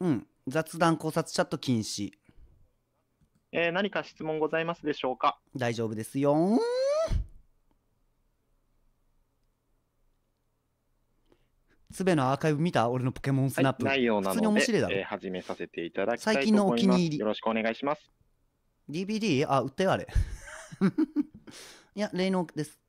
うん、雑談考察チャット禁止。えー、何か質問ございますでしょうか大丈夫ですよつべのアーカイブ見た俺のポケモンスナップ。はい、内容なので、面白いだろ、えー、始めさせていただき最近のお気に入り。よろしくお願いします。DVD? あ、売ったよ、あれ。いや、霊能です。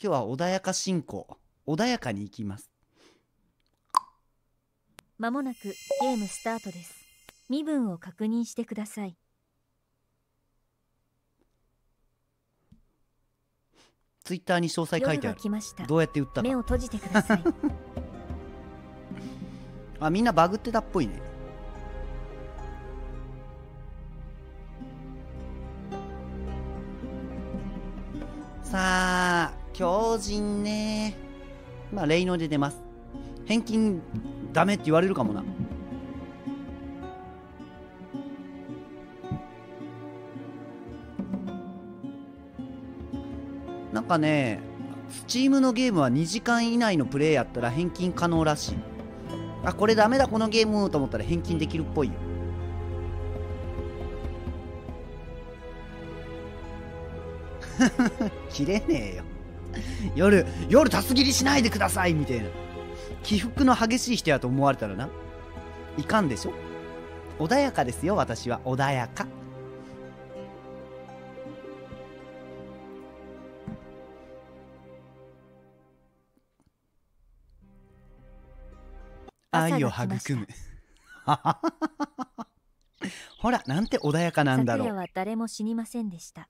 今日は穏やか進行穏やかにいきますまもなくゲームスタートです身分を確認してくださいツイッターに詳細書いてあるどうやって打った目を閉じてください あみんなバグってたっぽいねさあ狂人ねまあ、霊能で出ます。返金ダメって言われるかもな。なんかね、スチームのゲームは2時間以内のプレイやったら返金可能らしい。あ、これダメだ、このゲームと思ったら返金できるっぽいよ。切れねえよ。夜、夜、たす切りしないでくださいみたいな。起伏の激しい人やと思われたらな。いかんでしょ穏やかですよ、私は。穏やか。愛を育 む。ほら、なんて穏やかなんだろう。昨夜は誰も死にませんでした。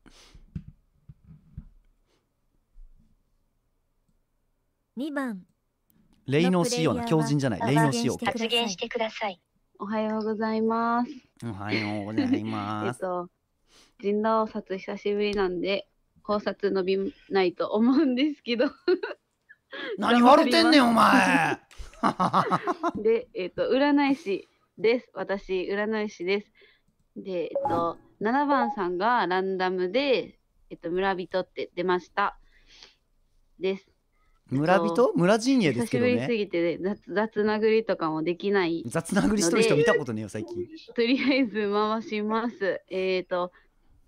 二番霊能しような狂人じゃない霊能しよ発言してくださいおはようございますおはようございますえっと人狼殺久しぶりなんで考察伸びないと思うんですけど 何笑ってんねん お前 でえっ、と占い師です私占い師ですでえっ、と7番さんがランダムでえっ、と村人って出ましたです村人村陣営ですけどね。りすぎて雑雑殴りとかもできない雑殴りしてる人見たことねえよ、最近。とりあえず回します。えっ、ー、と、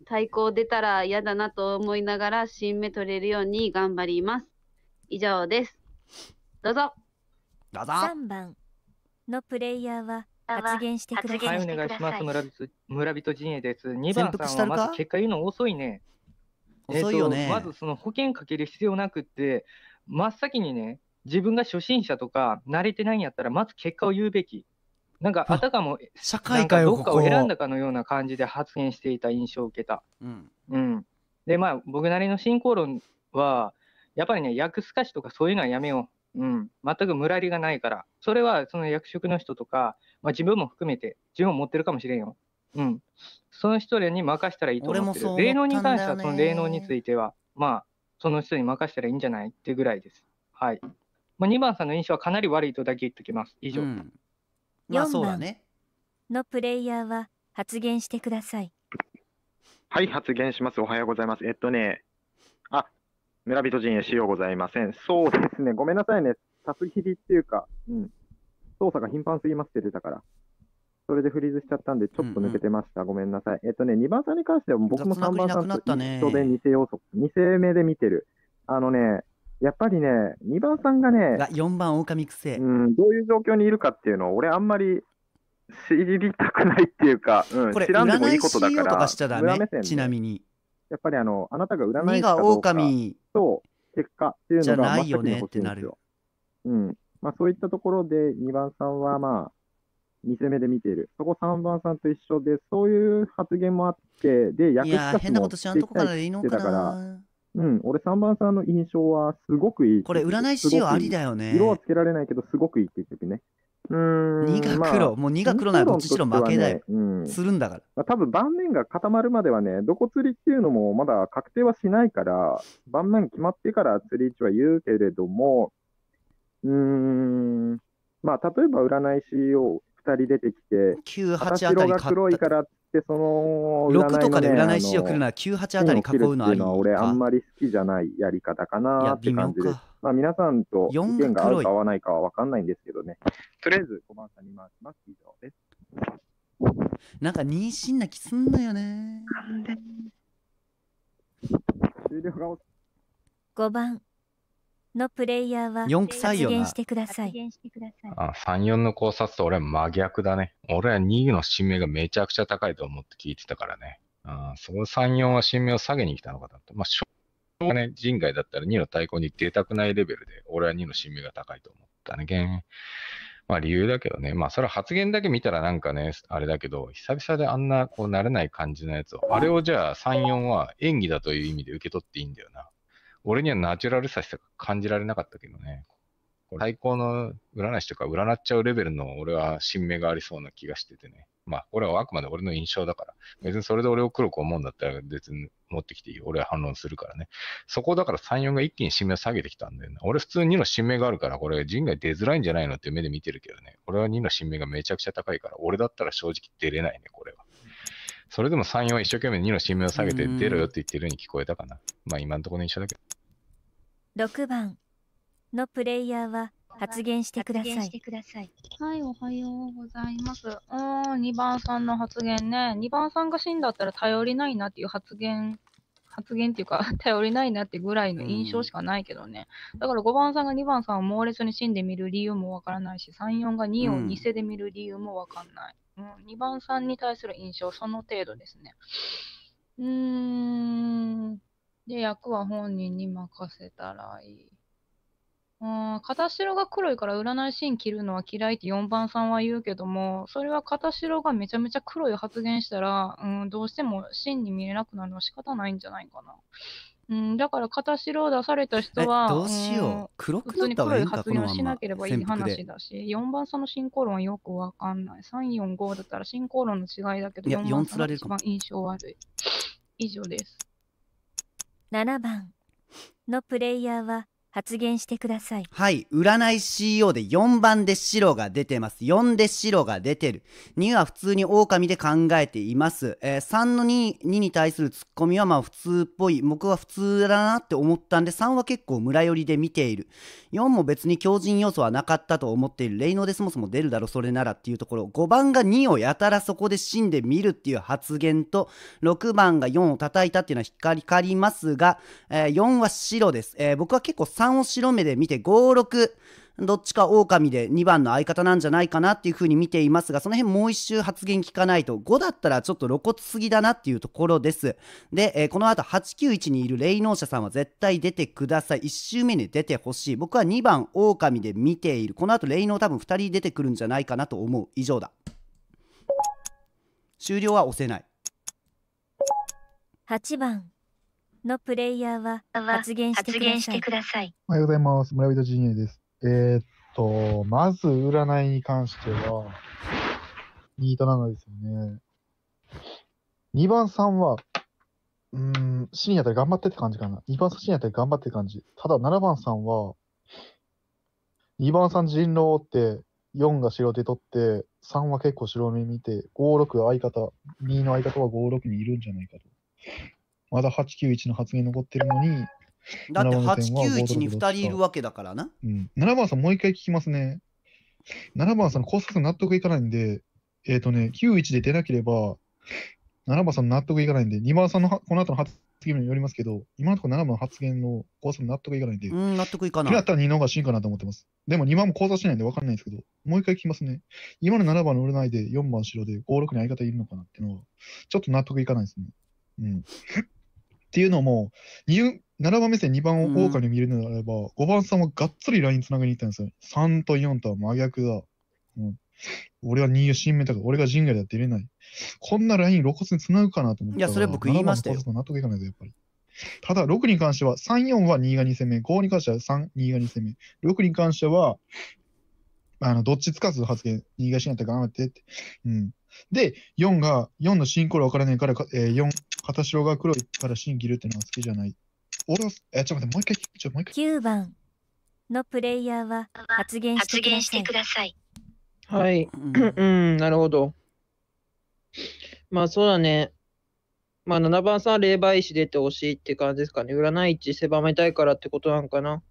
対抗出たら嫌だなと思いながら、新目取れるように頑張ります。以上です。どうぞ。どうぞ。3番のプレイヤーは、発言してください。はい、お願いします。村人村人陣営です。2番さんはまず結果言うの遅いね。遅いよね、えー、まずその保険かける必要なくて、真っ先にね、自分が初心者とか、慣れてないんやったら、まず結果を言うべき。なんか、あたかも、社会かどっかを選んだかのような感じで発言していた印象を受けた。うん。うん、で、まあ、僕なりの進行論は、やっぱりね、訳すかしとかそういうのはやめよう。うん。全く無理がないから。それは、その役職の人とか、まあ、自分も含めて、自分を持ってるかもしれんよ。うん。その人らに任せたらいいと思ってる。霊能に関しては、その霊能については、まあ、その人に任せたらいいんじゃないってぐらいです。はい。まあ、2番さんの印象はかなり悪いとだけ言ってきます。以上。うん、まあ、そうだね。のプレイヤーは発言してください。はい、発言します。おはようございます。えっとね、あ、村人陣営しようございません。そうですね。ごめんなさいね。たす切りっていうか、うん。操作が頻繁すぎますって出たから。それでフリーズしちゃったんで、ちょっと抜けてました、うんうん、ごめんなさい。えっとね、2番さんに関しては、僕も3番さんと一緒で2世要素、目で見てる。あのね、やっぱりね、2番さんがね、4番狼くせ、うん、どういう状況にいるかっていうのを、俺、あんまり知りたくないっていうか、うん、これ知らんでもいいことだから、かちなみに。やっぱりあの、あなたが占い師かどうかと結果っていうのがいじゃないよねってなる。うん。まあそういったところで2番さんはまあ、2戦目で見ている、そこ3番さんと一緒で、そういう発言もあって、で、役者変なことしとこからでいいのかな。うん、俺3番さんの印象はすごくいい。これ占い師はありだよね。色はつけられないけど、すごくいいって言ってね。うん。2が黒、まあ、もう2が黒ならこっち白負けだよ。ね、うん、するんだから。まあ、多分盤面が固まるまではね、どこ釣りっていうのもまだ確定はしないから、盤面決まってから釣り位置は言うけれども、うん、まあ、例えば占い師を二人出てきて、九八あたりが黒いからって、その、ね、とかで占い師を来るなら九八あたり囲うのありの俺、あんまり好きじゃないやり方かなって感じでまあ、皆さんと意見が合うか合わないかは分かんないんですけどね。とりあえず、コマさんに回します。以上です。なんか妊娠な気すんのよね。終了が5番のプレイヤーは四なしてください。あ3、4の考察と俺は真逆だね。俺は2の新名がめちゃくちゃ高いと思って聞いてたからね。あそこ3、4は新名を下げに来たのかなと。まあ、しょうがね、人外だったら2の対抗に出たくないレベルで、俺は2の新名が高いと思ったね。まあ理由だけどね。まあそれは発言だけ見たらなんかね、あれだけど、久々であんなこう慣れない感じのやつを、あれをじゃあ3、4は演技だという意味で受け取っていいんだよな。俺にはナチュラルさしか感じられなかったけどね。最高の占い師とか占っちゃうレベルの俺は新芽がありそうな気がしててね。まあ、俺はあくまで俺の印象だから。別にそれで俺を黒く思うんだったら別に持ってきていい。俺は反論するからね。そこだから3、4が一気に新芽を下げてきたんだよな。俺普通2の新芽があるから、これ人外出づらいんじゃないのって目で見てるけどね。俺は2の新芽がめちゃくちゃ高いから、俺だったら正直出れないね、これは。それでも3、4は一生懸命2の新芽を下げて出ろよって言ってるように聞こえたかな。まあ今のところの印象だけど。6番のプレイヤーは発言してください。はい、おはようございます。うん、2番さんの発言ね。2番さんが死んだったら頼りないなっていう発言、発言っていうか、頼りないなってぐらいの印象しかないけどね。うん、だから5番さんが2番さんを猛烈に死んでみる理由もわからないし、3、4が2を偽で見る理由もわかんない。うん、うん、2番さんに対する印象、その程度ですね。うーん。で、役は本人に任せたらいい。ん、片白が黒いから占いシーン切るのは嫌いって4番さんは言うけども、それは片白がめちゃめちゃ黒い発言したら、うん、どうしても真に見えなくなるのは仕方ないんじゃないかな。うん、だから片白を出された人は、どうしよう、うん、黒くなった方がいいこのまま発言しなければいい話だし、4番さんの進行論はよくわかんない。3、4、5だったら進行論の違いだけど、4番さんが一番印象悪い。以上です。7番のプレイヤーは発言してくださいはい占い CEO で4番で白が出てます4で白が出てる2は普通に狼で考えています、えー、3の 2, 2に対するツッコミはまあ普通っぽい僕は普通だなって思ったんで3は結構村寄りで見ている4も別に強靭要素はなかったと思っている霊能でそもそも出るだろそれならっていうところ5番が2をやたらそこで死んでみるっていう発言と6番が4を叩いたっていうのは光りますが、えー、4は白です、えー、僕は結構3を白目で見て5、6。どっちか狼で2番の相方なんじゃないかなっていうふうに見ていますが、その辺もう一周発言聞かないと、5だったらちょっと露骨すぎだなっていうところです。で、えー、この後891にいる霊能者さんは絶対出てください。1周目に出てほしい。僕は2番狼で見ている。この後霊能多分2人出てくるんじゃないかなと思う。以上だ。終了は押せない。8番のプレイヤーは発言してください。おはようございます。村人陣営です。えー、っと、まず占いに関しては、ニートなのですよね。2番さんは、うん、やったで頑張ってって感じかな。2番さんやったで頑張ってって感じ。ただ7番さんは、2番さん人狼って、4が白手取って、3は結構白目見て、5、6相方、2の相方は5、6にいるんじゃないかと。まだ891の発言残ってるのに、だって891に2人いるわけだからな。うん。7番さん、もう一回聞きますね。7番さん、考察納得いかないんで、えっ、ー、とね、91で出なければ、7番さん納得いかないんで、2番さんのこの後の発言によりますけど、今のところ7番の発言の考察納得いかないんで、うん、納得いかない。やったら2の方が真かなと思ってます。でも2番も考察しないんで分かんないんですけど、もう一回聞きますね。今の7番の占いで4番白で5、6に相方いるのかなっていうのは、ちょっと納得いかないですね。うん。っていうのも、7番目線2番を狼見るのであれば、うん、5番さんはがっつりライン繋げに行ったんですよ。3と4とは真逆だ。うん、俺は2を新メタか、俺が陣外だってれない。こんなライン露骨に繋ぐかなと思ったら、いや、それ僕言いましたよ。納得いかないぞ、やっぱり。ただ、6に関しては、3、4は2が2戦目、5に関しては3、2が2戦目、6に関しては、あのどっちつかず発言、2がしなったら頑張ってって。うん。で、4が、4のシンコロわからないから、えー、4、片白が黒いからシン切るっていうのは好きじゃない。俺は、え、ちょっと待って、もう一回、ちょ、もう一回。9番のプレイヤーは発言してください。はい。うん、なるほど。まあ、そうだね。まあ、7番さん、霊媒師出てほしいって感じですかね。占い値狭めたいからってことなんかな。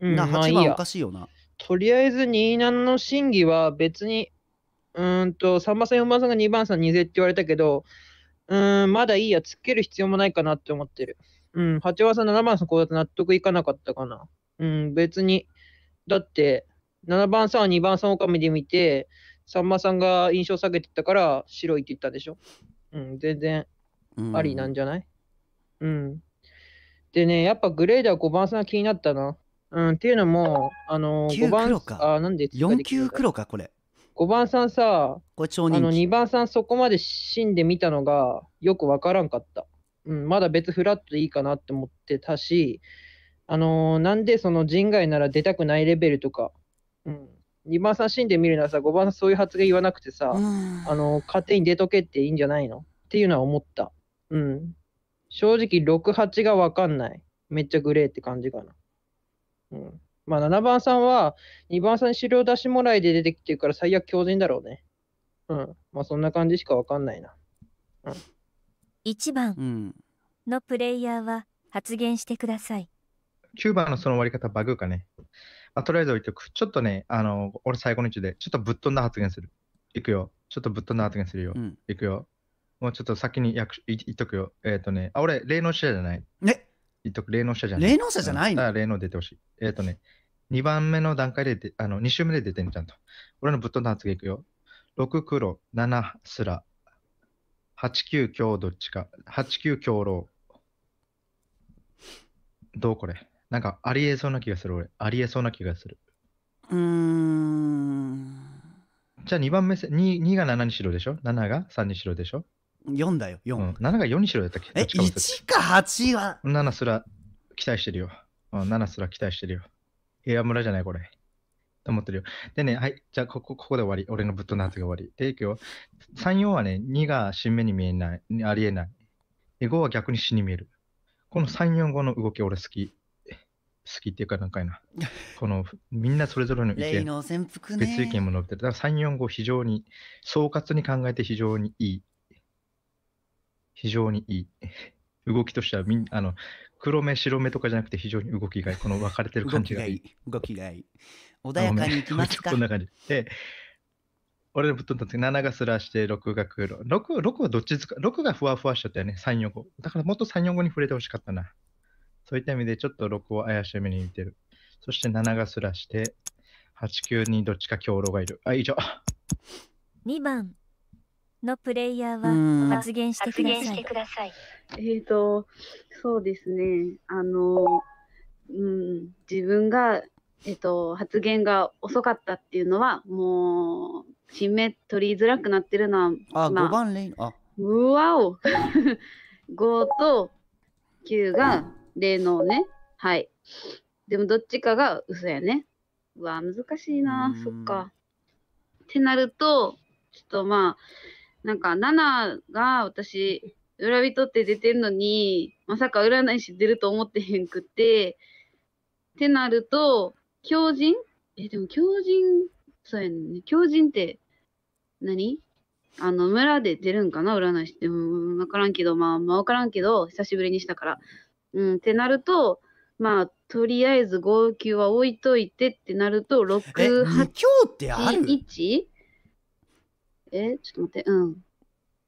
うん、な8番おかしいよな。とりあえず27の審議は別にうんと、3番さん、4番さんが2番さん、2勢って言われたけど、うん、まだいいや、つける必要もないかなって思ってる。うん、8番さん、7番さん、こうだと納得いかなかったかな。うん、別に。だって、7番さんは2番さん狼で見て、さんまさんが印象下げてたから白いって言ったでしょ。うん、全然ありなんじゃない、うん、うん、でね、やっぱグレーでは5番さんが気になったな。うん、っていうのも、あのー、5番、あ、なんで4級黒か、これ。5番さんさ、ごちあの2番さんそこまで死んで見たのがよくわからんかった。うん、まだ別フラットでいいかなって思ってたし、あのー、なんでその人外なら出たくないレベルとか、うん、2番さん死んでみるならさ、5番さんそういう発言言わなくてさ、あのー、勝手に出とけっていいんじゃないのっていうのは思った。うん。正直、6、8がわかんない。めっちゃグレーって感じかな。うん。まあ、7番さんは、2番さんに資料出しもらいで出てきてるから、最悪強靭だろうね。うん。まあ、そんな感じしかわかんないな。うん。1番のプレイヤーは発言してください。9番のその割り方、バグかね。あ、とりあえず置いておく。ちょっとね、あの、俺最後の位置で、ちょっとぶっ飛んだ発言する。いくよ。ちょっとぶっ飛んだ発言するよ。うん、いくよ。もうちょっと先にやい言っとくよ。えっ、ー、とね、あ、俺、霊能者じゃない。ね言っとく、霊能者じゃない。霊能者じゃないの、霊能出てほしい。えっ、ー、とね、2番目の段階であの、2週目で出てんじゃんと。俺のぶっ飛んだ発言いくよ。6黒、7すら、8九強どっちか、8九強老。どうこれなんかありえそうな気がする俺。ありえそうな気がする。うーん。じゃあ2番目、2, 2が7にしろでしょ ?7 が3にしろでしょ4だよ、4。うん、7が4にしろやったっけえ、どっちか忘1か8は。7すら期待してるよ。うん、7すら期待してるよ。部屋村じゃない、これ。と思ってるよ。でね、はい、じゃあここ、ここで終わり。俺のぶっ飛んだやつが終わり。で、いくよ。3、4はね、2が新目に見えない。ありえない。で、5は逆に死に見える。この3、4、五の動き、俺好き。好きっていうか、なんかいな。この、みんなそれぞれの意見、の潜伏別意見も述べてる。だから3、4、五非常に、総括に考えて非常にいい非常にいい。動きとしてはみんあの黒目白目とかじゃなくて非常に動きがいいこの分かれてる感じがいい動きがいい穏やかにいきますか、ね、こんな感じで俺のぶっ飛んだ時、7がスラーして6が黒。6, 6はどっちつか6がふわふわしちゃったよね34 5だからもっと34 5に触れてほしかったなそういった意味でちょっと6を怪しめに見てるそして7がスラーして89にどっちか強老がいるあ以上2番のプレイヤーは発言してください。えっ、ー、と、そうですね。あの、うん、自分が、えっ、ー、と、発言が遅かったっていうのは、もう、締め取りづらくなってるのは、あ、まあ、5番レイン、あうわお5 と9が例のね。はい。でもどっちかが嘘やね。うわ、難しいな、そっか。ってなると、ちょっとまあ、なんか、ナナが私、裏人って出てんのに、まさか占い師出ると思ってへんくって、ってなると、狂人え、でも狂人、そうやね。狂人って、何あの、村で出るんかな占い師って。わからんけど、まあ、まあ、わからんけど、久しぶりにしたから。うん、ってなると、まあ、とりあえず号泣は置いといてってなると、6、8、ってある 1? え、ちょっと待って、うん。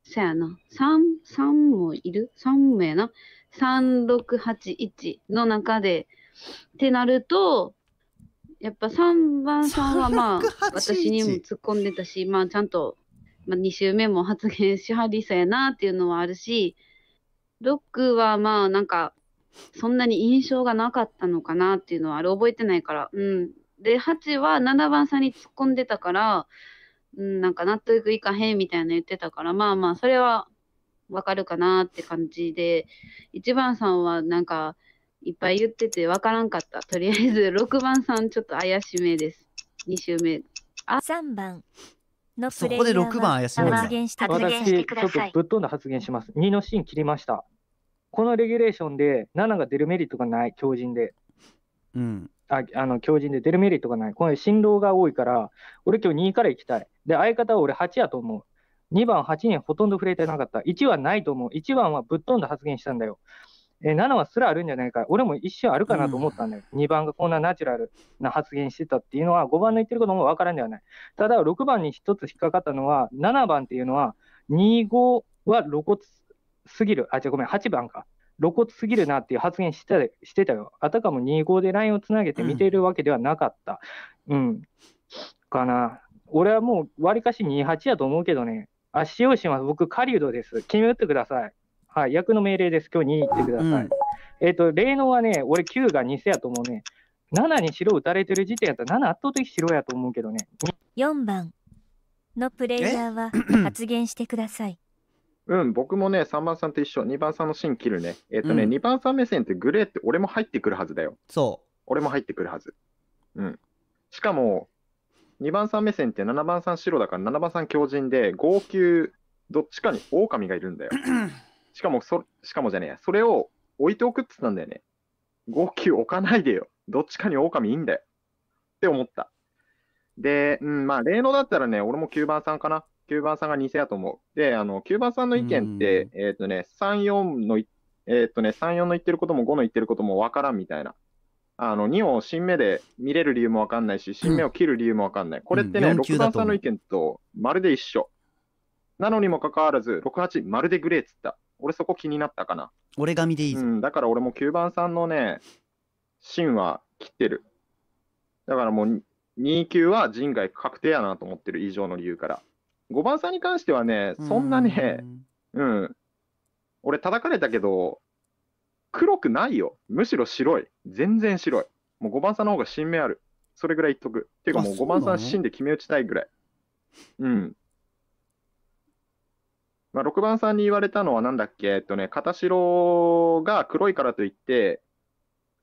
せやな。3、3もいる ?3 名な。3681の中で、ってなると、やっぱ3番さんはまあ、私にも突っ込んでたし、まあちゃんと、まあ、2週目も発言しはりそうやなっていうのはあるし、6はまあなんか、そんなに印象がなかったのかなっていうのはあれ覚えてないから、うん。で、8は7番さんに突っ込んでたから、うん、なんか納得いかへんみたいな言ってたから、まあまあ、それはわかるかなって感じで、1番さんはなんか、いっぱい言っててわからんかった。とりあえず、6 番さんちょっと怪しめです。2周目。あ3番こで6番怪ー発言してください。私、ちょっとぶっ飛んだ発言します。2のシーン切りました。このレギュレーションで7が出るメリットがない、強人で。うん。ああの強靭で出るメリットがない、この振動が多いから、俺今日2位から行きたい。で、相方は俺8やと思う。2番、8にほとんど触れてなかった。1はないと思う。1番はぶっ飛んだ発言したんだよ。え7はすらあるんじゃないか。俺も一瞬あるかなと思ったんだよ。うん、2番がこんなナチュラルな発言してたっていうのは、5番の言ってることもわからんではない。ただ、6番に1つ引っかかったのは、7番っていうのは、2、5は露骨すぎる。あ、じゃごめん、8番か。露骨すぎるなっていう発言してしてたよ。あたかも2-5でラインをつなげて見ているわけではなかった。うん、うん、かな。俺はもう、わりかし2-8やと思うけどね。あ、使用まは僕、狩人です。決め打ってください。はい、役の命令です。今日2行ってください。うん、えっ、と、霊能はね、俺9が偽やと思うね。7に白打たれてる時点やったら7圧倒的白やと思うけどね。4番のプレイヤーは発言してください。うん、僕もね、3番さんと一緒、2番さんの芯切るね。えっ、ー、とね、うん、2番さん目線ってグレーって俺も入ってくるはずだよ。そう。俺も入ってくるはず。うん。しかも、2番さん目線って7番さん白だから7番さん強人で、号泣、どっちかに狼がいるんだよ。しかもそ、しかもじゃねえや、それを置いておくって言ったんだよね。号泣置かないでよ。どっちかに狼いいんだよ。って思った。で、うん、まあ、例のだったらね、俺も9番さんかな。9番さんが偽やと思う。で、あの、9番さんの意見って、えっ、とね、3、4の、えっ、ー、とね、三四の言ってることも5の言ってることもわからんみたいな。あの、2を新芽で見れる理由もわかんないし、新芽を切る理由もわかんない。これってね、うん、6番さんの意見とまるで一緒。なのにもかかわらず、68、まるでグレーっつった。俺そこ気になったかな。俺見でいいぞ、うん。だから俺も9番さんのね、芯は切ってる。だからもう、2級は人外確定やなと思ってる、以上の理由から。5番さんに関してはね、そんなね、うん、うん、俺叩かれたけど、黒くないよ。むしろ白い。全然白い。もう5番さんの方が新芽ある。それぐらい言っとく。っていうかもう5番さん芯で決め打ちたいぐらい。うん。まあ、6番さんに言われたのはなんだっけえっとね、片白が黒いからといって、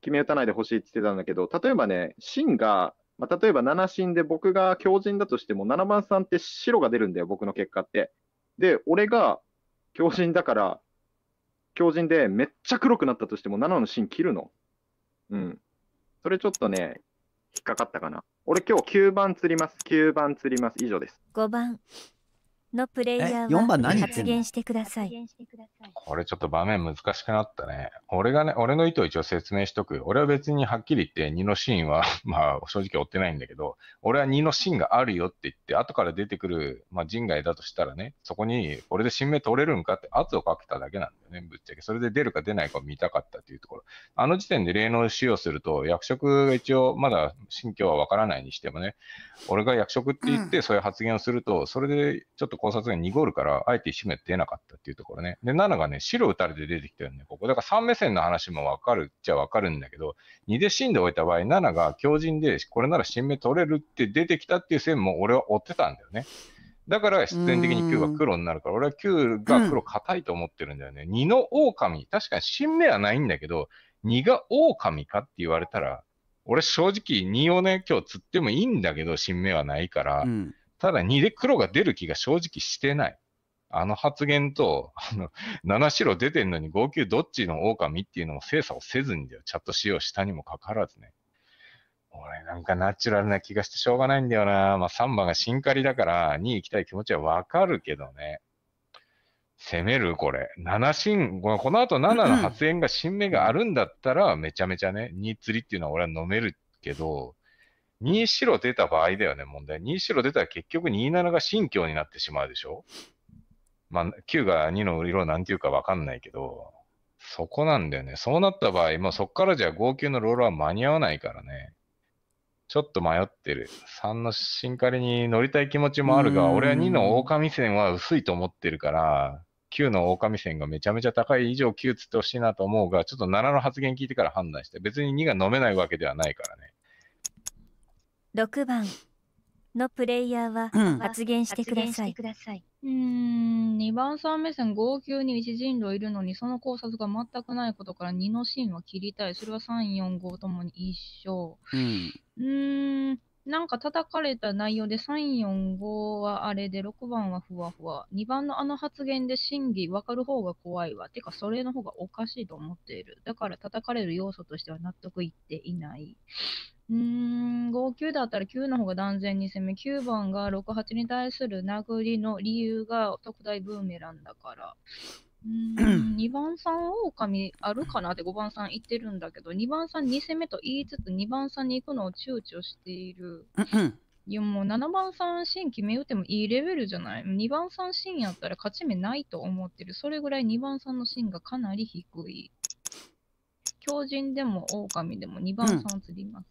決め打たないでほしいって言ってたんだけど、例えばね、芯がまあ、例えば7進で僕が強靭だとしても7番さんって白が出るんだよ、僕の結果って。で、俺が強靭だから、強靭でめっちゃ黒くなったとしても7の芯切るの。うん。それちょっとね、引っかかったかな。俺今日9番釣ります。9番釣ります。以上です。5番。のプレイヤーは発言してください。これちょっと場面難しくなったね。俺がね、俺の意図を一応説明しとく。俺は別にはっきり言って2のシーンは まあ正直追ってないんだけど、俺は2のシーンがあるよって言って、後から出てくる、まあ人外だとしたらね、そこに俺で新名取れるんかって圧をかけただけなんだよね、ぶっちゃけ。それで出るか出ないかを見たかったっていうところ。あの時点で霊能使用すると、役職が一応まだ心境はわからないにしてもね、俺が役職って言ってそういう発言をすると、それでちょっと考察が濁るから、あえて一目出なかったっていうところね。で、7がね、白打たれて出てきてるんで、ここ。だから3目線の話もわかるっちゃわかるんだけど、2で死んでおいた場合、7が強靭で、これなら新目取れるって出てきたっていう線も俺は追ってたんだよね。だから必然的に9が黒になるから、俺は9が黒硬いと思ってるんだよね。う2の狼、確かに新目はないんだけど、2が狼かって言われたら、俺正直2をね、今日釣ってもいいんだけど、新目はないから、うん、ただ2で黒が出る気が正直してない。あの発言と、あの、7白出てんのに号泣どっちの狼っていうのも精査をせずにだよ。チャット使用したにもかかわらずね。俺なんかナチュラルな気がしてしょうがないんだよな。まあ3番がシンカリだから2行きたい気持ちはわかるけどね。攻めるこれ。7新、この後7の発言が新芽があるんだったらめちゃめちゃね、2釣りっていうのは俺は飲めるけど、2白出た場合だよね、問題。2白出たら結局27が新教になってしまうでしょまあ、9が2の色なんていうかわかんないけど、そこなんだよね。そうなった場合、もうそこからじゃあ号泣のロールは間に合わないからね。ちょっと迷ってる。3の新仮に乗りたい気持ちもあるが、俺は2の狼線は薄いと思ってるから、9の狼線がめちゃめちゃ高い以上9つってほしいなと思うが、ちょっと7の発言聞いてから判断して、別に2が飲めないわけではないからね。6番のプレイヤーは発言してください。うん、2番さん目線、号泣に一人狼いるのに、その考察が全くないことから2のシーンは切りたい。それは3、4、5ともに一緒。うん、うんなんか叩かれた内容で3、4、5はあれで6番はふわふわ。2番のあの発言で真偽分かる方が怖いわ。てかそれの方がおかしいと思っている。だから叩かれる要素としては納得いっていない。うーん、59だったら9の方が断然に攻め、9番が68に対する殴りの理由が特大ブーメランだから。うん2番さん狼あるかなって5番さん言ってるんだけど2番さん2攻めと言いつつ2番さんに行くのを躊躇している。いやもう7番さん新決め打ってもいいレベルじゃない ?2 番さんンやったら勝ち目ないと思ってる。それぐらい2番さんの芯がかなり低い。狂人でも狼でも2番さん釣ります。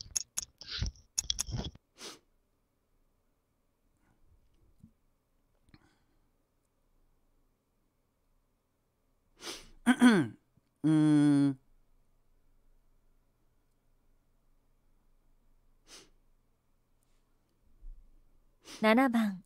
うん。7番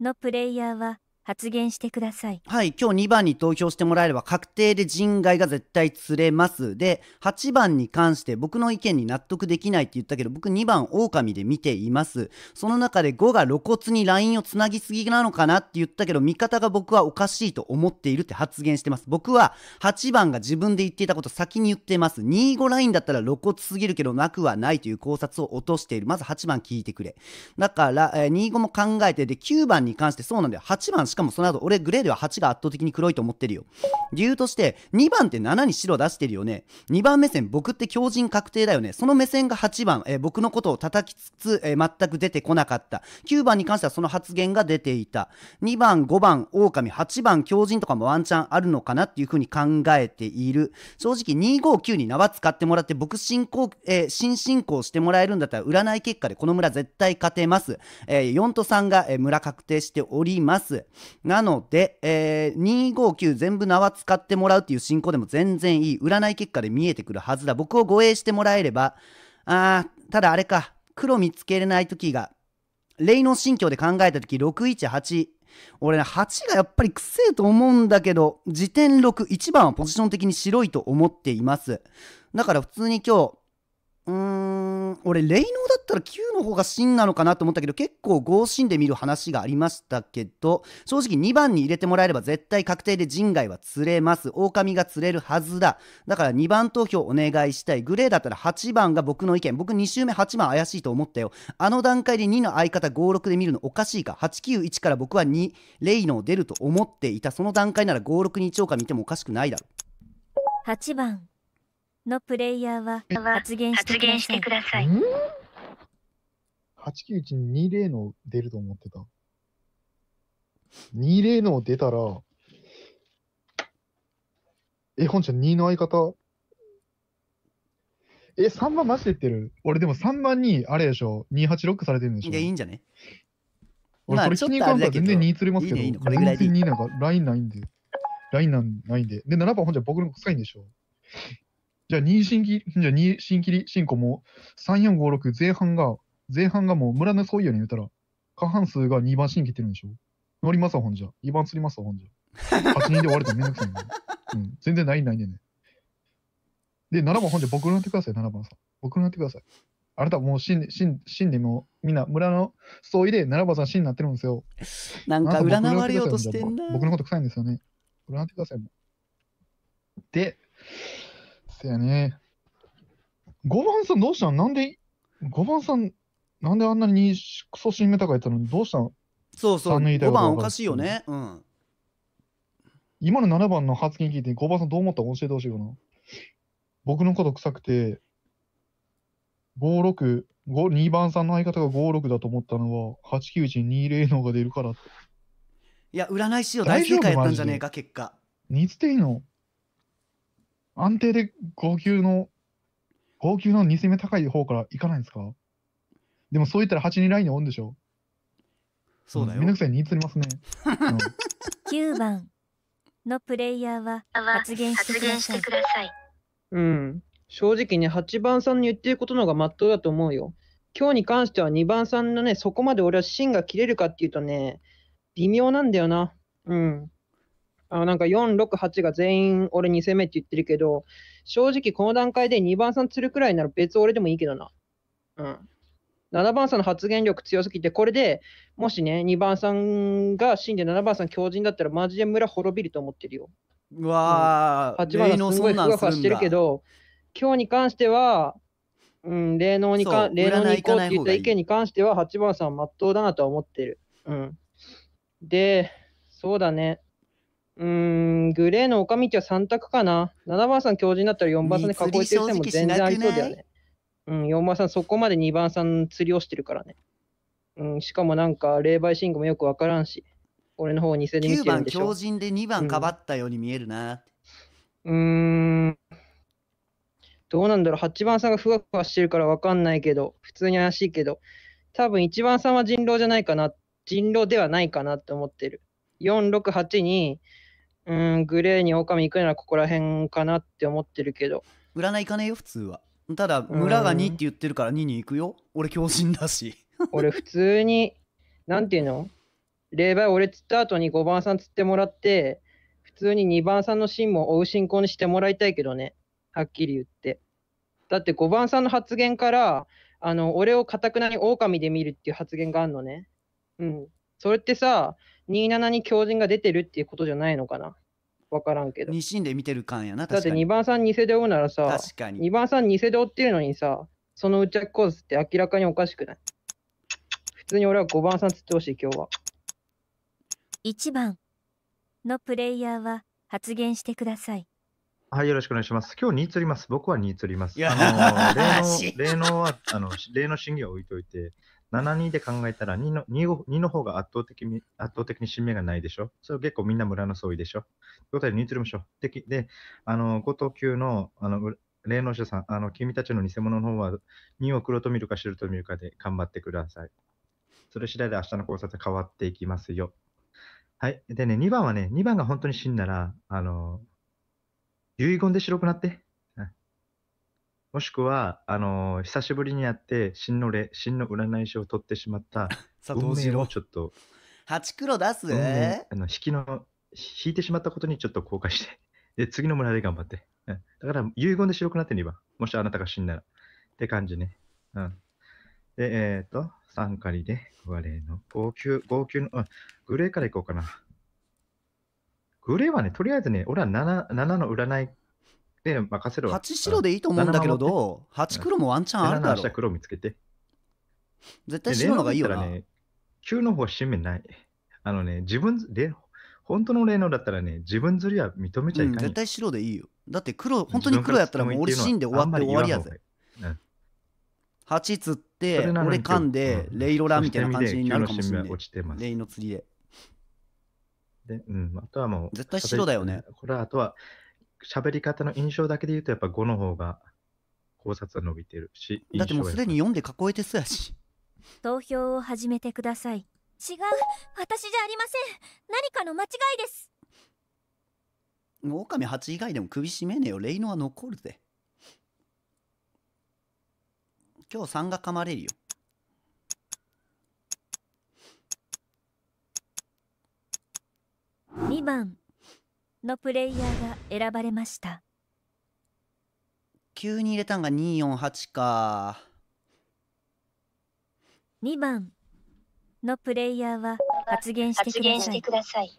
のプレイヤーは発言してください。はい、今日2番に投票してもらえれば確定で人外が絶対釣れます。で、8番に関して僕の意見に納得できないって言ったけど、僕2番狼で見ています。その中で5が露骨にラインをつなぎすぎなのかなって言ったけど、見方が僕はおかしいと思っているって発言してます。僕は8番が自分で言っていたこと先に言ってます。25ラインだったら露骨すぎるけどなくはないという考察を落としている。まず8番聞いてくれ。だから、えー、25も考えて、で、9番に関してそうなんだよ。8番しかもその後、俺グレーでは8が圧倒的に黒いと思ってるよ。理由として、2番って7に白出してるよね。2番目線、僕って強人確定だよね。その目線が8番、えー、僕のことを叩きつつ、えー、全く出てこなかった。9番に関してはその発言が出ていた。2番、5番、狼、8番、強人とかもワンチャンあるのかなっていうふうに考えている。正直、259に縄使ってもらって、僕進行、えー、新進行してもらえるんだったら、占い結果でこの村絶対勝てます。えー、4と3が、村確定しております。なので、えー、259全部縄使ってもらうっていう進行でも全然いい。占い結果で見えてくるはずだ。僕を護衛してもらえれば、あー、ただあれか、黒見つけれない時が、霊の心境で考えた時618。俺ね、8がやっぱりくせえと思うんだけど、時点6、1番はポジション的に白いと思っています。だから普通に今日、うーん俺霊能だったら Q の方が真なのかなと思ったけど結構合心で見る話がありましたけど正直2番に入れてもらえれば絶対確定で人外は釣れます狼が釣れるはずだだから2番投票お願いしたいグレーだったら8番が僕の意見僕2周目8番怪しいと思ったよあの段階で2の相方56で見るのおかしいか891から僕は2霊能出ると思っていたその段階なら56に1兆か見てもおかしくないだろ8番のプレイヤーは発言してください。八九一に20の出ると思ってた。二0の出たら、え、本ちゃん二の相方え、三番マジで言ってる俺でも三番に、あれでしょ、286されてるんでしょいや、いいんじゃね俺、まそれ気に入っ全然二釣れますけど、いいね、いいこれぐらいでいい全然2なんかラインないんで。ラインなんないんで。で、七番本ちゃん僕の方が臭いんでしょじゃあ妊娠期、じゃあ妊娠期り進行も3、4、5、6前半が、前半がもう村の総意よう言ったら、過半数が2番新規ってるんでしょ乗りますわ、ほんじゃ。2番釣りますわ、ほんじゃ。8人で終わるとめんどくさいね。うん、全然ないないでね。で、7番ほんじゃ僕になってください、7番さん。僕になってください。あなたもう死んで、死ん死んでもみんな村の総意で7番さん死になってるんですよ。なんか占われようとしてんな。僕のこと臭いんですよね。占ってくださいも。で、せやね。5番さんどうしたんなんで、5番さん、なんであんなにクソ新メタかやったのにどうしたんそうそう、5番おかしいよね。うん。今の7番の発言聞いて5番さんどう思ったか教えてほしいよな。僕のこと臭くて、56、2番さんの相方が56だと思ったのは、89120のが出るからって。いや、占い師を大正解やったんじゃねえか、結果。似ていの安定で5級の、5級の2戦目高い方からいかないんですかでもそう言ったら8、2ラインにおんでしょそうだよ。めんどくさいに釣りますね。9 番のプレイヤーは発言してください。うん。正直ね、8番さんの言ってることの方がまっとうだと思うよ。今日に関しては2番さんのね、そこまで俺は芯が切れるかっていうとね、微妙なんだよな。うん。あなんか4、6、8が全員俺2戦目って言ってるけど、正直この段階で2番さん釣るくらいなら別俺でもいいけどな。うん。7番さんの発言力強すぎて、これでもしね、2番さんが死んで7番さん強靭だったら、マジで村滅びると思ってるよ。うわー、うん、8番さんすごいふわふわしてるけど、今日に関しては、うん、霊能にか霊能に行こうって言った意見に関しては、8番さんまっとうだなとは思ってる。うん。で、そうだね。うん、グレーの岡道は3択かな。7番さん強靭だったら4番さんで囲えてる人も全然ありそうだよね。うん、4番さんそこまで2番さん釣りをしてるからね。うん、しかもなんか霊媒信号もよくわからんし。俺の方偽で見てるんでしょ。9番強靭で2番かばったように見えるな。うん、ん、どうなんだろう。8番さんがふわふわしてるからわかんないけど、普通に怪しいけど、多分1番さんは人狼じゃないかな。人狼ではないかなって思ってる。4、6、8に、うん、グレーに狼行くならここら辺かなって思ってるけど。占い行かねえよ、普通は。ただ、村が2って言ってるから2に行くよ。俺、狂人だし。俺、普通に、なんていうの霊媒俺釣った後に5番さん釣ってもらって、普通に2番さんのシーンも追う進行にしてもらいたいけどね。はっきり言って。だって5番さんの発言から、あの、俺をかたくなに狼で見るっていう発言があるのね。うん。それってさ、27に強人が出てるっていうことじゃないのかな。分からんけど。2審で見てる感やな、だって2番さん偽で追うならさ、確かに2番さん偽で追ってるのにさ、その打ちゃけコースって明らかにおかしくない。普通に俺は5番さんつってほしい、今日は。1番のプレイヤーは発言してください。はい、よろしくお願いします。今日2釣ります。僕は2釣ります。いやあの例の、例のは、あの、例 の審議は置いといて、7-2で考えたら2の 2, 2の方が圧倒的に、圧倒的に新芽がないでしょ。それ結構みんな村の相意でしょ。ということで、ニュートリムショで、で、あの、5と9の、あの、霊能者さん、あの、君たちの偽物の方は、2を黒と見るか白と見るかで頑張ってください。それ次第で明日の考察変わっていきますよ。はい。でね、2番はね、2番が本当に死んだら、あの、遺言で白くなって。もしくは、あのー久しぶりにやって、真のれ、真の占い師を取ってしまった、佐運藤命ちょっと、八黒出すあの引きの、引いてしまったことにちょっと後悔して、で、次の村で頑張って。うん、だから、遺言で白くなってねば、もしあなたが死んだら。って感じね。うん。で、えっ、ー、と、三狩りで、我の、号泣、号泣の、うん、グレーからいこうかな。グレーはね、とりあえずね、俺は 7, 7の占いで任せろ。8白でいいと思うんだけど、8黒もワンチャンあるだろ。7黒見つけて。絶対白の方がいいよな。ね、9の方締めない。あのね、自分で、本当の霊能だったらね、自分釣りは認めちゃいかない、うん、絶対白でいいよ。だって黒、本当に黒やったらもう俺死んで終わって終わりやぜ。うん、8釣って、俺噛んで、レイロラみたいな感じになるかもしれない。レイの釣りで。で、うん、あとはもう、絶対白だよね。これはあとは、喋り方の印象だけで言うと、やっぱ5の方が考察は伸びてるし、だってもうすでにんで囲えてすらやし。投票を始めてください。違う、私じゃありません。何かの間違いです。狼8以外でも首絞めねえよ。レイノは残るぜ。今日3が噛まれるよ。2番のプレイヤーが選ばれました急に入れたんが248か2番のプレイヤーは発言してください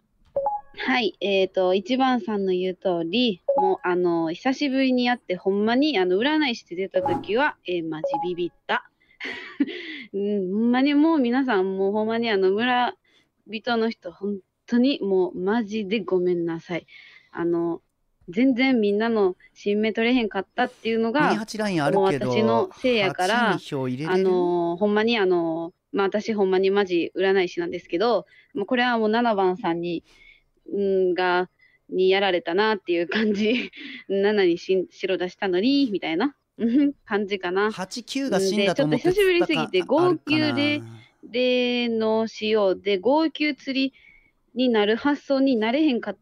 はい、えっ、ー、と、1番さんの言う通り、もう、あの、久しぶりに会って、ほんまに、あの、占いして出た時は、えー、マジビビった。うん、ほんまにもう皆さん、もうほんまに、あの、村人の人、本当にもうマジでごめんなさい。あの、全然みんなの新名取れへんかったっていうのが、もう私のせいやから、あの、ほんまにあの、まあ私ほんまにマジ占い師なんですけど、これはもう7番さんに、んが、にやられたなっていう感じ。7 にし白出したのに、みたいな 感じかな。8、9が死んだと思ってちょっと久しぶりすぎて、号泣で、でのしようで、号泣釣り、になる発想になれへんかっ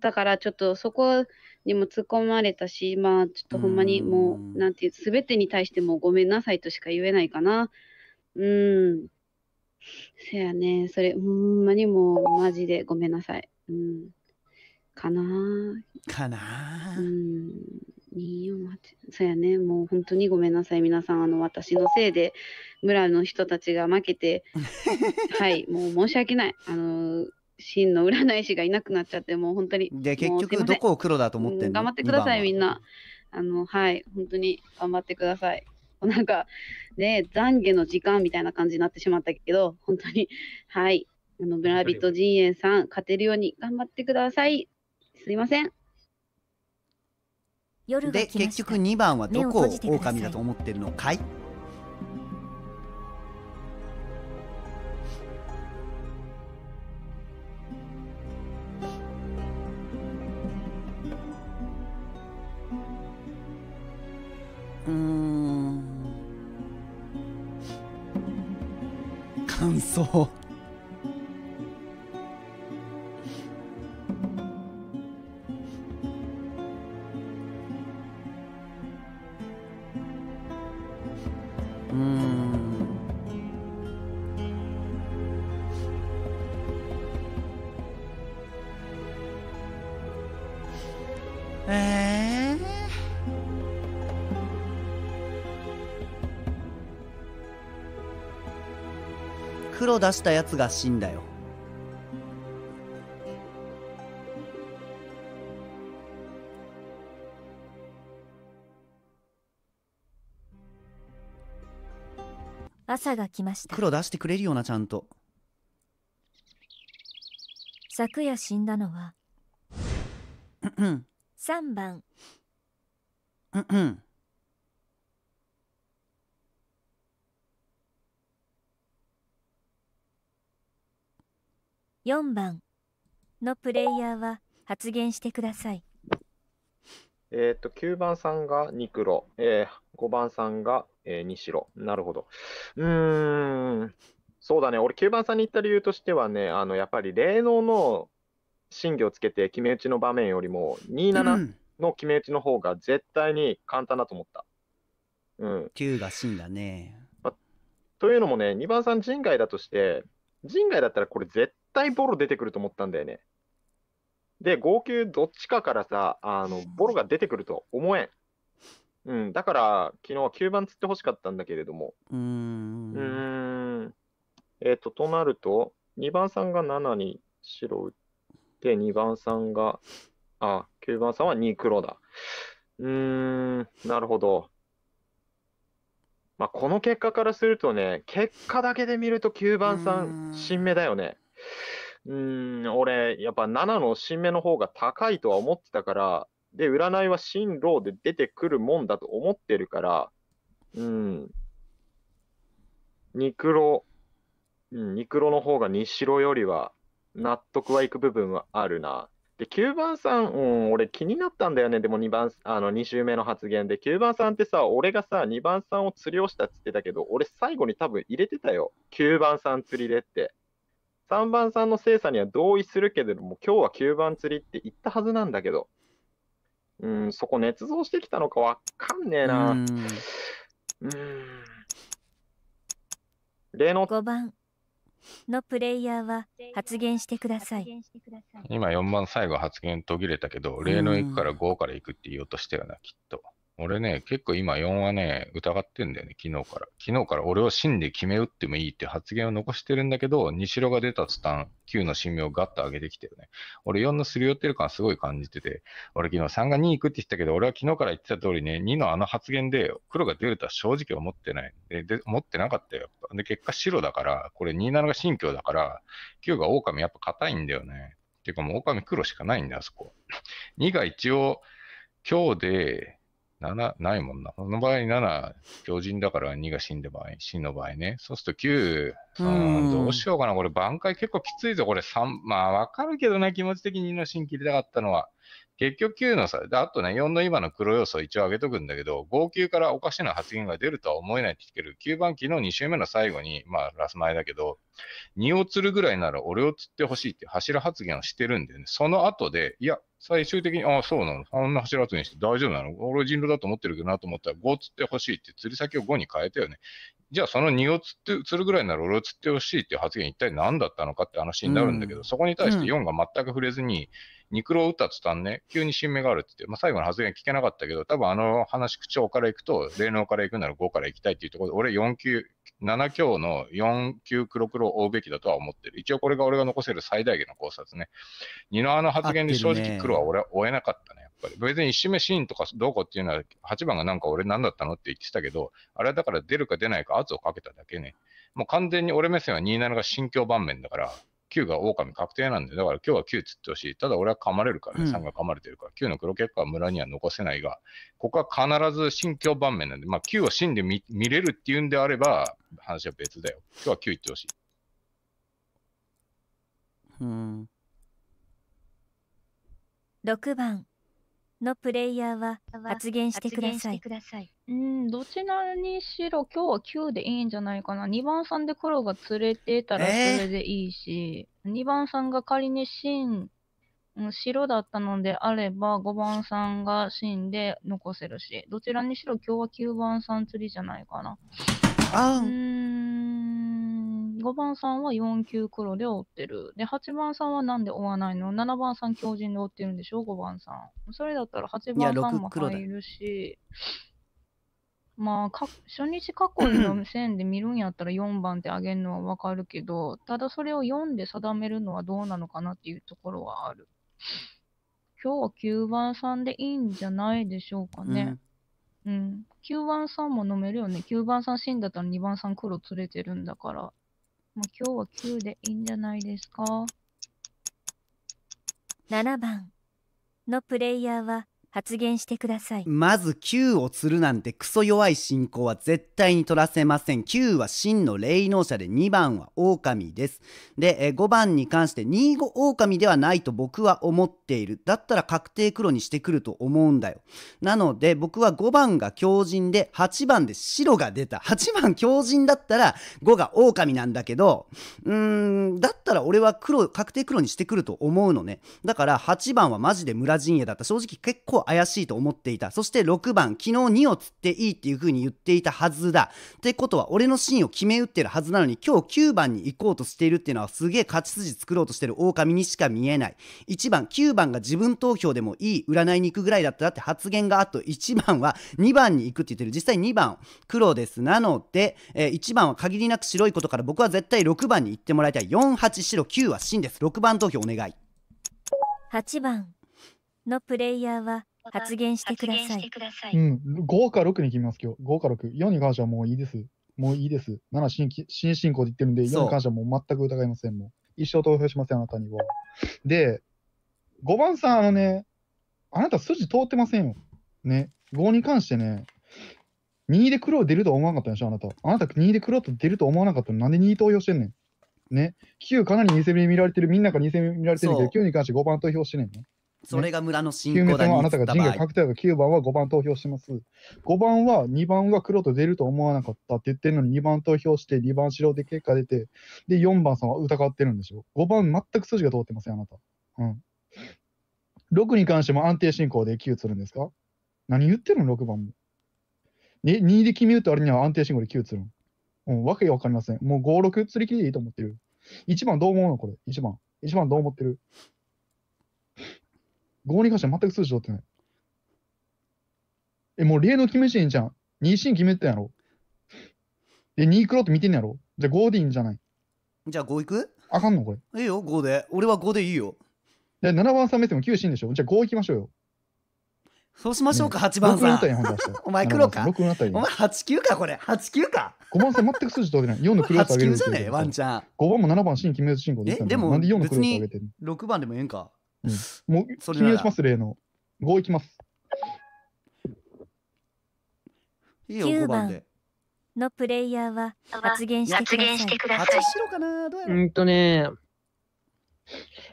たから、ちょっとそこにも突っ込まれたし、まあ、ちょっとほんまにもう、うんなんていう、すべてに対してもごめんなさいとしか言えないかな。うん。せやね、それ、ほんまにもう、マジでごめんなさい。うん。かなかなうん、248そやね、もう本当にごめんなさい、皆さん、あの私のせいで村の人たちが負けて、はい、もう申し訳ない、あの真の占い師がいなくなっちゃってもう本当にで結局どこを黒だと思ってんの頑張ってくださいみんなあのはい本当に頑張ってくださいなんかね懺悔の時間みたいな感じになってしまったけど本当にはいあの村人陣営さん勝てるように頑張ってくださいすいませんで結局2番はどこを狼だと思ってるのかいそうん黒出したやつが死んだよ。朝が来ました黒出してくれるよなちゃんと昨夜死んだのは3番4番のプレイヤーは発言してください。えっ、と、9番さんが2黒、えー、5番さんが、えー、2白。なるほど。うーん、そうだね。俺9番さんに行った理由としてはね、あの、やっぱり霊能の真偽をつけて決め打ちの場面よりも27の決め打ちの方が絶対に簡単だと思った。うん。9が真だね、ま。というのもね、2番さん人外だとして、人外だったらこれ絶対対ボロ出てくると思ったんだよね。で、号泣どっちかからさ、あの、ボロが出てくると思えん。うん、だから、昨日は9番釣ってほしかったんだけれども。うーん。うーんえっ、ー、と、となると、2番さんが7に白打って、2番さんが、あ、9番さんは2黒だ。うーん、なるほど。まあ、この結果からするとね、結果だけで見ると9番さん、新芽だよね。うん、俺、やっぱ7の新芽の方が高いとは思ってたから、で、占いは進路で出てくるもんだと思ってるから、うん、ニクロ、うん、ニクロの方が西城よりは納得はいく部分はあるな。で、9番さん、うん、俺気になったんだよね。でも2番、あの、2週目の発言で。9番さんってさ、俺がさ、2番さんを釣りをしたっつってたけど、俺最後に多分入れてたよ。9番さん釣りでって。3番さんの精査には同意するけれども、今日は9番釣りって言ったはずなんだけど、うん、そこ捏造してきたのかわかんねえな。うん。例の5番のプレイヤーは発言してください。今4番最後発言途切れたけど、例の行くから5から行くって言おうとしてるな、きっと。俺ね、結構今4はね、疑ってんだよね、昨日から。昨日から俺を真で決め打ってもいいって発言を残してるんだけど、西郎が出た途端、9の神名をガッと上げてきてるね。俺4のすり寄ってる感すごい感じてて、俺昨日3が2行くって言ったけど、俺は昨日から言ってた通りね、2のあの発言で黒が出るとは正直思ってない。で、で思ってなかったよ。で、結果白だから、これ27が新境だから、9が狼やっぱ硬いんだよね。ていうかもう狼黒しかないんだよ、あそこ。2が一応、今日で、7、ないもんな。この場合7、強靭だから2が死んで場合、死の場合ね。そうすると9、うん、どうしようかな。これ挽回結構きついぞ。これ3、まあわかるけどね、気持ち的にの心切りたかったのは。結局9のさ、あとね、4の今の黒要素を一応上げとくんだけど、5級からおかしな発言が出るとは思えないって聞ける。9番機の2周目の最後に、まあ、ラス前だけど、2を釣るぐらいなら俺を釣ってほしいって柱発言をしてるんだよね。その後で、いや、最終的に、ああ、そうなの。あんな柱発言して大丈夫なの俺人狼だと思ってるけどなと思ったら、5を釣ってほしいって釣り先を5に変えたよね。じゃあその2を釣って、釣るぐらいなら俺を釣ってほしいっていう発言一体何だったのかって話になるんだけど、うん、そこに対して4が全く触れずに、うんニクロを打った途端ね、急に新芽があるって言って、まあ、最後の発言聞けなかったけど、多分あの話口調からいくと、霊能から行くなら5から行きたいっていうところで、俺4級、7強の4級黒黒を追うべきだとは思ってる。一応これが俺が残せる最大限の考察ね。二のあの発言で正直黒は俺は追えなかったね。やっぱり別に一締めシーンとかどうこうっていうのは、8番がなんか俺何だったのって言ってたけど、あれはだから出るか出ないか圧をかけただけね。もう完全に俺目線は27が心境盤面だから、9が狼確定なんで、だから今日は9つってほしい。ただ俺は噛まれるからね、3が噛まれてるから、9の黒結果は村には残せないが、ここは必ず心境盤面なんで、まあ9を真で見見れるっていうんであれば、話は別だよ。今日は9いってほしい。うん。6番のプレイヤーは発言してください。うん、どちらにしろ今日は9でいいんじゃないかな。2番さんで黒が連れてたらそれでいいし、えー、2番さんが仮に真、白だったのであれば5番さんが真で残せるし、どちらにしろ今日は9番さん釣りじゃないかな。あ。うん5番さんは4級黒で追ってる。で、8番さんはなんで追わないの ?7 番さん強靭で追ってるんでしょ ?5 番さん。それだったら8番さんも入るし、まあか、初日過去の線で見るんやったら4番ってあげるのはわかるけど、ただそれを4で定めるのはどうなのかなっていうところはある。今日は9番さんでいいんじゃないでしょうかね。うん、うん。9番さんも飲めるよね。9番さん死んだったら2番さん黒連れてるんだから。もう今日は9でいいんじゃないですか7番のプレイヤーは発言してくださいまず Q を釣るなんてクソ弱い信仰は絶対に取らせません Q は真の霊能者で2番は狼ですで5番に関して2 5狼ではないと僕は思っているだったら確定黒にしてくると思うんだよなので僕は5番が強靭で8番で白が出た8番強靭だったら5が狼なんだけどうーんだったら俺は黒確定黒にしてくると思うのねだから8番はマジで村陣営だった正直結構怪しいと思っていた。そして6番、昨日2を釣っていいっていう風に言っていたはずだ。ってことは、俺の芯を決め打ってるはずなのに、今日9番に行こうとしているっていうのは、すげえ勝ち筋作ろうとしてる狼にしか見えない。1番、9番が自分投票でもいい占いに行くぐらいだったらって発言があと、1番は2番に行くって言ってる。実際2番、黒です。なので、えー、1番は限りなく白いことから、僕は絶対6番に行ってもらいたい。4、8、白、9は芯です。6番投票お願い。8番のプレイヤーは発言してください。うん、5か6に決めます、今日。5か6。4に関してはもういいです。もういいです。7新、新進行で言ってるんで、4に関してはもう全く疑いません。もう一生投票しません、あなたには。で、5番さん、あのね、あなた筋通ってませんよ。ね。5に関してね、2で黒出るとは思わなかったでしょ、あなた。あなた2で黒と出ると思わなかったのなんで2投票してんねん。ね。9かなり偽目見られてる、みんなが偽目見られてるけど、9に関して5番投票してんねんね。それが村の信仰だあなたが人確定だと9番は5番投票します。5番は2番は黒と出ると思わなかったって言ってるのに2番投票して2番白で結果出て、で4番さんは疑ってるんでしょ。5番全く筋が通ってますよ、あなた。うん。6に関しても安定進行で9つるんですか何言ってるの ?6 番も。ね、2で決めるとあれには安定進行で9つるうん、わけわかりません。もう5、6釣り切りでいいと思ってる。1番どう思うのこれ。1番。1番どう思ってる5に関しては全く数字取ってない。え、もう例の決めしてんじゃん。2進決めてんやろ。え、2黒って見てんやろ。じゃあ5でいいんじゃないじゃあ5いくあかんのこれ。いいよ、5で。俺は5でいいよ。で、7番さん目線も9進でしょ。じゃあ5いきましょうよ。そうしましょうか、8番さん。お前黒か。お前89か、これ。89か。5番さん全く数字取れない。4の黒を上げる。89じゃねえ、ワンちゃん。5番も7番、新決める進行で。え、でも、別に6番でもええんか。うん、もう、それ記入します、例の。5いきます。いいよ、9 5番で。のプレイヤーは発言してく発だ言しさてい。ください。うんとね、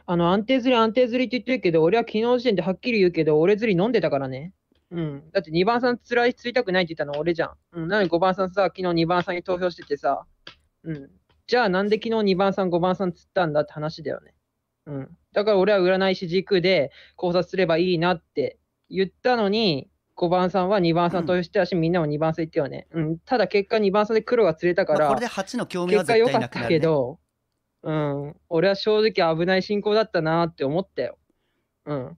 あの、安定釣り、安定釣りって言ってるけど、俺は昨日時点ではっきり言うけど、俺釣り飲んでたからね。うん。だって2番さんつらい釣りたくないって言ったの俺じゃん。うん。なのに5番さんさ、昨日2番さんに投票しててさ。うん。じゃあなんで昨日2番さん、5番さん釣ったんだって話だよね。うん。だから俺は占い師軸で考察すればいいなって言ったのに、5番さんは2番さん票してたし、みんなも2番さん言ったよね。うん、ただ結果2番さんで黒が釣れたから、これで8の興味は絶対なくなる、ね、結果良かったけど、うん、俺は正直危ない進行だったなって思ったよ。うん。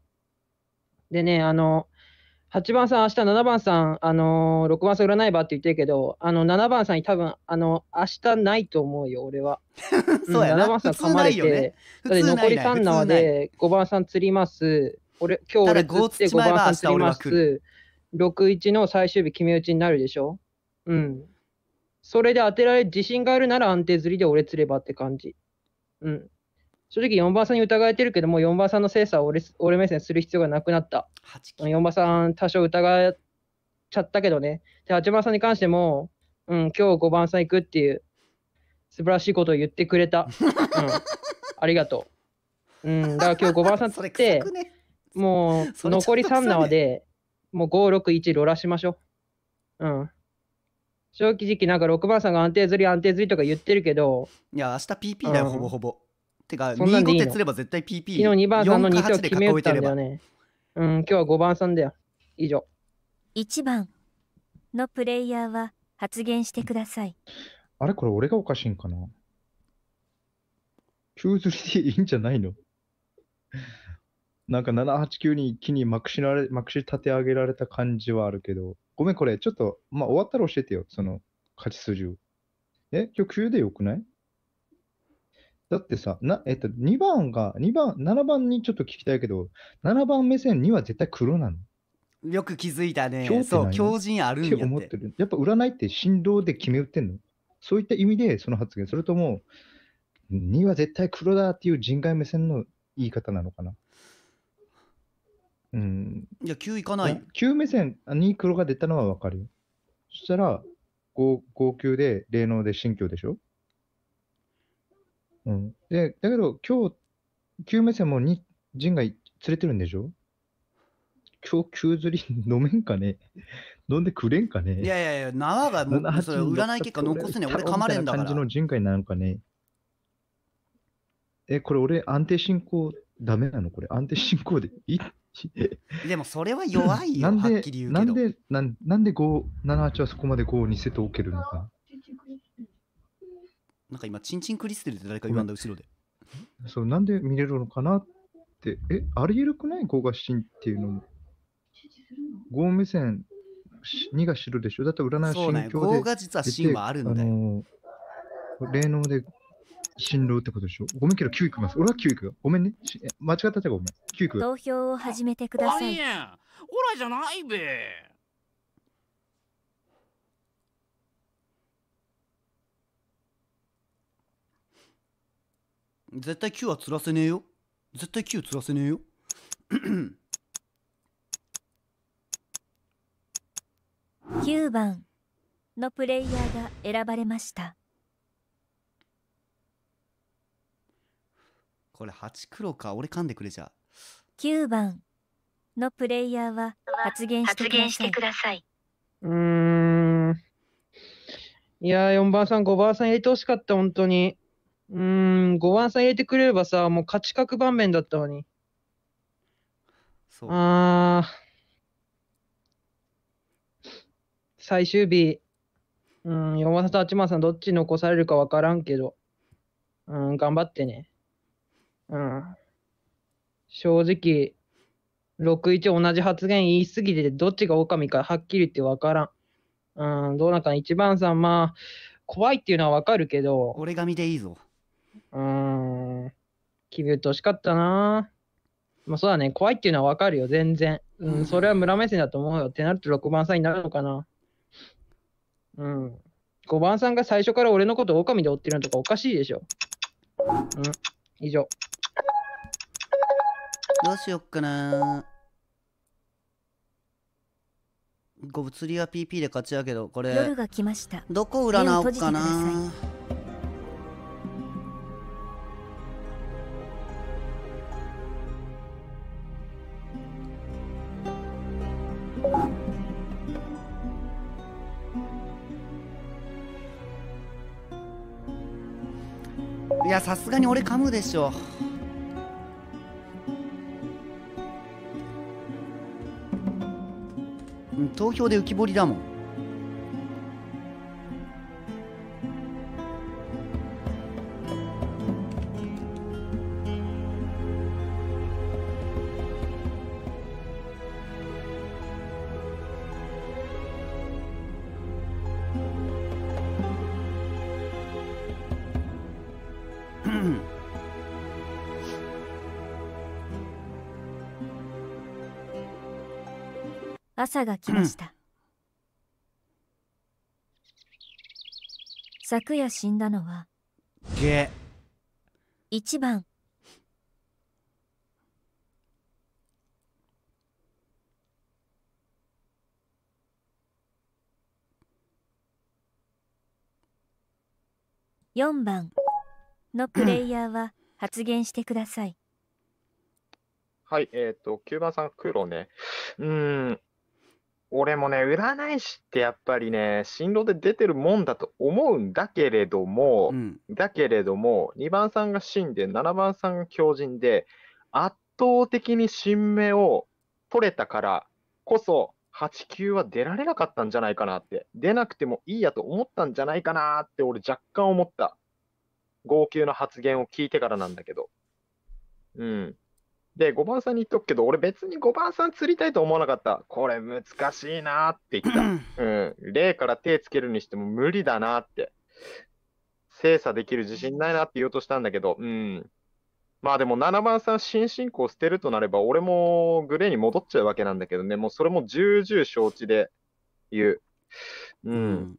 でね、あの、8番さん、明日7番さん、あのー、6番さん占いばって言ってるけど、あの、7番さんに多分、あの、明日ないと思うよ、俺は。そうやな、うん、7番さん噛まれて、ね、残り3縄で5番さん釣ります。俺、今日俺釣って5番さん釣ります。61の最終日決め打ちになるでしょうん。それで当てられ、自信があるなら安定釣りで俺釣ればって感じ。うん。正直4番さんに疑えてるけども、4番さんの精査を俺俺目線する必要がなくなった。4番さん、多少疑っちゃったけどね。で、8番さんに関しても、うん、今日5番さん行くっていう、素晴らしいことを言ってくれた。うん、ありがとう。うん、だから今日5番さんって、ね、もう残り3縄で、もう5、6、1、ロラしましょう。うん。正直、なんか6番さんが安定釣り、安定釣りとか言ってるけど。いや、明日 PP だよ、うん、ほぼほぼ。てか、2、5手すれば絶対 PP。昨日2番さんの2手を決めたんだよね。うん、今日は5番さんだよ。以上。1番のプレイヤーは発言してください。あれこれ俺がおかしいんかな急釣りでいいんじゃないのなんか789に一気にまくしられ、まくし立て上げられた感じはあるけど、ごめんこれ、ちょっと、まあ終わったら教えてよ、その勝ち筋を。え、今日9でよくないだってさ、な、えっと、2番が、2番、7番にちょっと聞きたいけど、7番目線には絶対黒なの。よく気づいたね。そう、強靭あるんやって。って思ってる。やっぱ占いって振動で決め打ってんのそういった意味でその発言、それとも、2は絶対黒だっていう人外目線の言い方なのかな。うん。いや、9いかない。9目線に黒が出たのはわかるよ。そしたら、5、5級で、霊能で、信教でしょうん。で、だけど今日、救目線もに人が連れてるんでしょ今日、急釣り飲めんかね 飲んでくれんかねいやいやいや、縄がもう、それ占い結果残すね。俺噛まれんだから。感じの人海なのかね。え、これ俺安定進行ダメなのこれ安定進行でいい でもそれは弱いよ、はっきり言うけど。なんで、なんなんで578はそこまで5を似せておけるのか。なんか今、チンチンクリステルって誰か言わんだ、後ろで。そう、なんで見れるのかなって、え、ありえるくない高画シっていうのも。合目線2が知るでしょだって占いは心境で。5が実は芯はあるんだよ。霊能で進路ってことでしょごめんけど9いきます。俺は9いくよ。ごめんね。間違ったじゃごめん。9いく投票を始めてください。あんやオラじゃないべ。絶対九は釣らせねえよ絶対九釣らせねえよ9 番のプレイヤーが選ばれましたこれ八黒か俺噛んでくれじゃ九番のプレイヤーは発言してくださいうんいや4番さん5番さん入れてほしかった本当にうーん、5番さん入れてくれればさ、もう勝ち確盤面だったのに。そう。あー。最終日、うん、4番さんと8番さんどっち残されるか分からんけど、うん、頑張ってね。うん。正直、61同じ発言言いすぎてて、どっちが狼かはっきり言って分からん。うん、どうなんかな、1番さん、まあ、怖いっていうのは分かるけど、俺が見ていいぞ。うん。キビ打ってほしかったな。まあそうだね、怖いっていうのはわかるよ、全然。うん、それは村目線だと思うよ。ってなると6番さんになるのかな。うん。5番さんが最初から俺のこと狼で追ってるのとかおかしいでしょ。うん、以上。どうしよっかな。ご釣りは PP で勝ちやけど、これ、どこ占おうかな。いやさすがに俺噛むでしょうん、投票で浮き彫りだもん朝が来ました、昨夜死んだのはげ1番4番のプレイヤーは発言してください。はい、えっ、ー、と、9番さん、黒ね。うん、俺もね、占い師ってやっぱりね、新郎で出てるもんだと思うんだけれども、うん、だけれども、2番さんが死んで、7番さんが狂人で、圧倒的に新芽を取れたからこそ、8級は出られなかったんじゃないかなって、出なくてもいいやと思ったんじゃないかなって、俺若干思った。号泣の発言を聞いてからなんだけど。うん。で、5番さんに言っとくけど、俺別に5番さん釣りたいと思わなかった。これ難しいなって言った。うん。例から手つけるにしても無理だなって。精査できる自信ないなって言おうとしたんだけど、うん。まあでも7番さん、新進行捨てるとなれば、俺もグレーに戻っちゃうわけなんだけどね、もうそれも重々承知で言う。うん、うん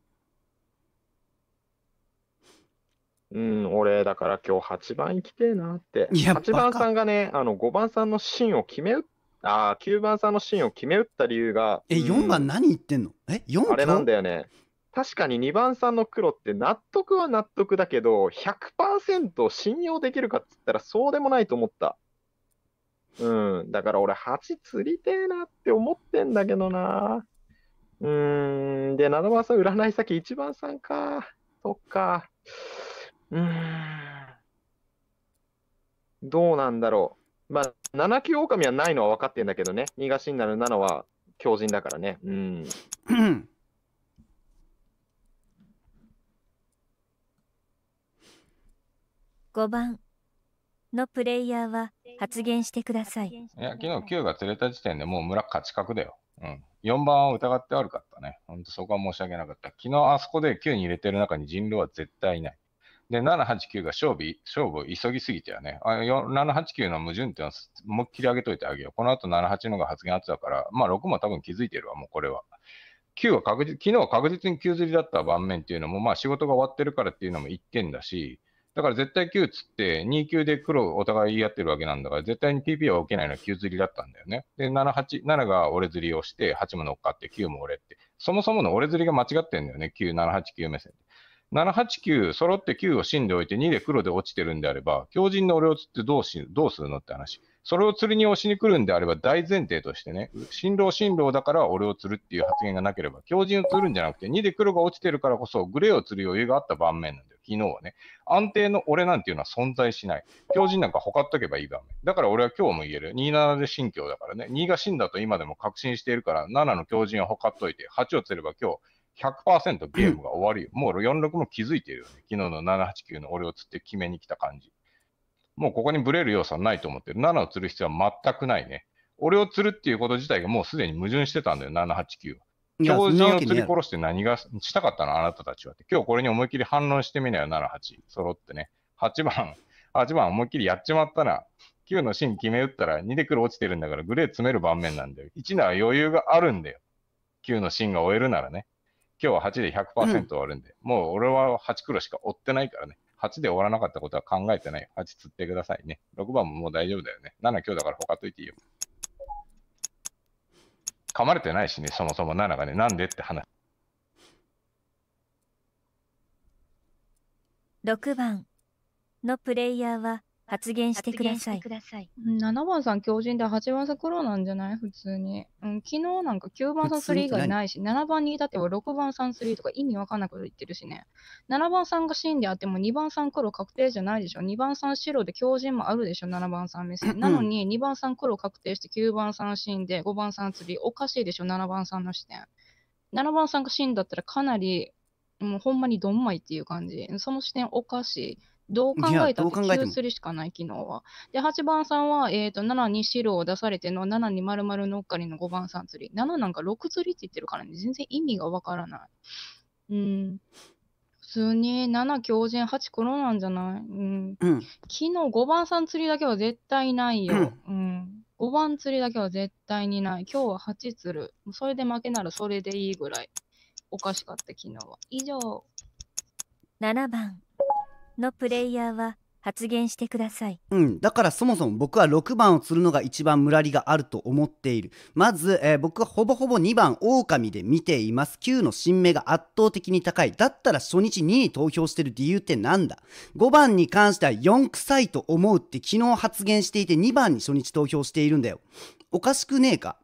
うん、俺、だから今日8番行きてえなって。8番さんがね、あの5番さんの芯を決め打あ9番さんの芯を決め打った理由が。え、うん、4番何言ってんのえ、4あれなんだよね。確かに2番さんの黒って納得は納得だけど、100%信用できるかっつったらそうでもないと思った。うん、だから俺8釣りてえなって思ってんだけどな。うん、で、7番さん占い先1番さんか。そっか。うん。どうなんだろう。まあ、7級狼はないのは分かってんだけどね。逃が死になる7は強靭だからね。うん。5 番のプレイヤーは発言してください。いや、昨日9が釣れた時点でもう村勝ち確だよ。うん。4番は疑って悪かったね。ほんとそこは申し訳なかった。昨日あそこで9に入れてる中に人狼は絶対いない。で、789が勝負、勝負を急ぎすぎてはね、あ789の矛盾点を思いっきり上げといてあげよう。この後78のが発言あったから、まあ6も多分気づいてるわ、もうこれは。9は確実、昨日は確実に9釣りだった盤面っていうのも、まあ仕事が終わってるからっていうのも1点だし、だから絶対9つって、2級で黒お互い言い合ってるわけなんだから、絶対に PP は受けないのは9釣りだったんだよね。で、7、8、7が俺釣りをして、8も乗っかって、9も俺って。そもそもの俺釣りが間違ってんだよね、9、7、8、9目線7、8、9、揃って9を死んでおいて2で黒で落ちてるんであれば、強靭の俺を釣ってどうし、どうするのって話。それを釣りに押しに来るんであれば大前提としてね、新郎新郎だから俺を釣るっていう発言がなければ、強靭を釣るんじゃなくて、2で黒が落ちてるからこそ、グレーを釣る余裕があった盤面なんだよ、昨日はね。安定の俺なんていうのは存在しない。強靭なんかほかっとけばいい場面。だから俺は今日も言える。27で新強だからね。2が死んだと今でも確信しているから、7の強靭はかっといて、8を釣れば今日、100%ゲームが終わりよ。もう46も気づいてるよね。昨日の789の俺を釣って決めに来た感じ。もうここにブレる要素はないと思ってる。7を釣る必要は全くないね。俺を釣るっていうこと自体がもうすでに矛盾してたんだよ、789は。強人を釣り殺して何がしたかったのあなたたちはって。今日これに思いっきり反論してみなよ、78。揃ってね。8番、8番思いっきりやっちまったな。9の芯決め打ったら2で黒落ちてるんだからグレー詰める盤面なんだよ。1なら余裕があるんだよ。9の芯が終えるならね。今日は8で100%終わるんで、うん、もう俺は8黒しか追ってないからね。8で終わらなかったことは考えてない。8釣ってくださいね。6番ももう大丈夫だよね。7今日だから他といていいよ。噛まれてないしね、そもそも7がね、なんでって話。6番のプレイヤーは発言してください。7番さん強人で8番さん黒なんじゃない普通に、うん。昨日なんか9番さん3以外ないし、7番に至っては6番さん3とか意味わかんないこと言ってるしね。7番さんがんであっても2番さん黒確定じゃないでしょ。2番さん白で強人もあるでしょ、7番さん目線。なのに2番さん黒確定して9番さんんで5番さん釣り。おかしいでしょ、7番さんの視点。7番さんがんだったらかなり、もうほんまにどんまいっていう感じ。その視点おかしい。どう考えたっいやてするしかない、機能は。で、8番さんは、えー、と7に白を出されての7に丸々乗っかりの5番さん釣り。7なんか6釣りって言ってるからね、全然意味がわからない。うん。普通に7強靭8黒なんじゃない、うん、昨日5番さん釣りだけは絶対ないよ。うん、うん、5番釣りだけは絶対にない。今日は8釣る。それで負けならそれでいいぐらい。おかしかった昨日は。以上。7番のプレイヤーは発言してください、うん、だからそもそも僕は6番を釣るのが一番ムラリがあると思っているまず、えー、僕はほぼほぼ2番狼で見ています9の新芽が圧倒的に高いだったら初日2位に投票してる理由ってなんだ5番に関しては4臭いと思うって昨日発言していて2番に初日投票しているんだよおかしくねえか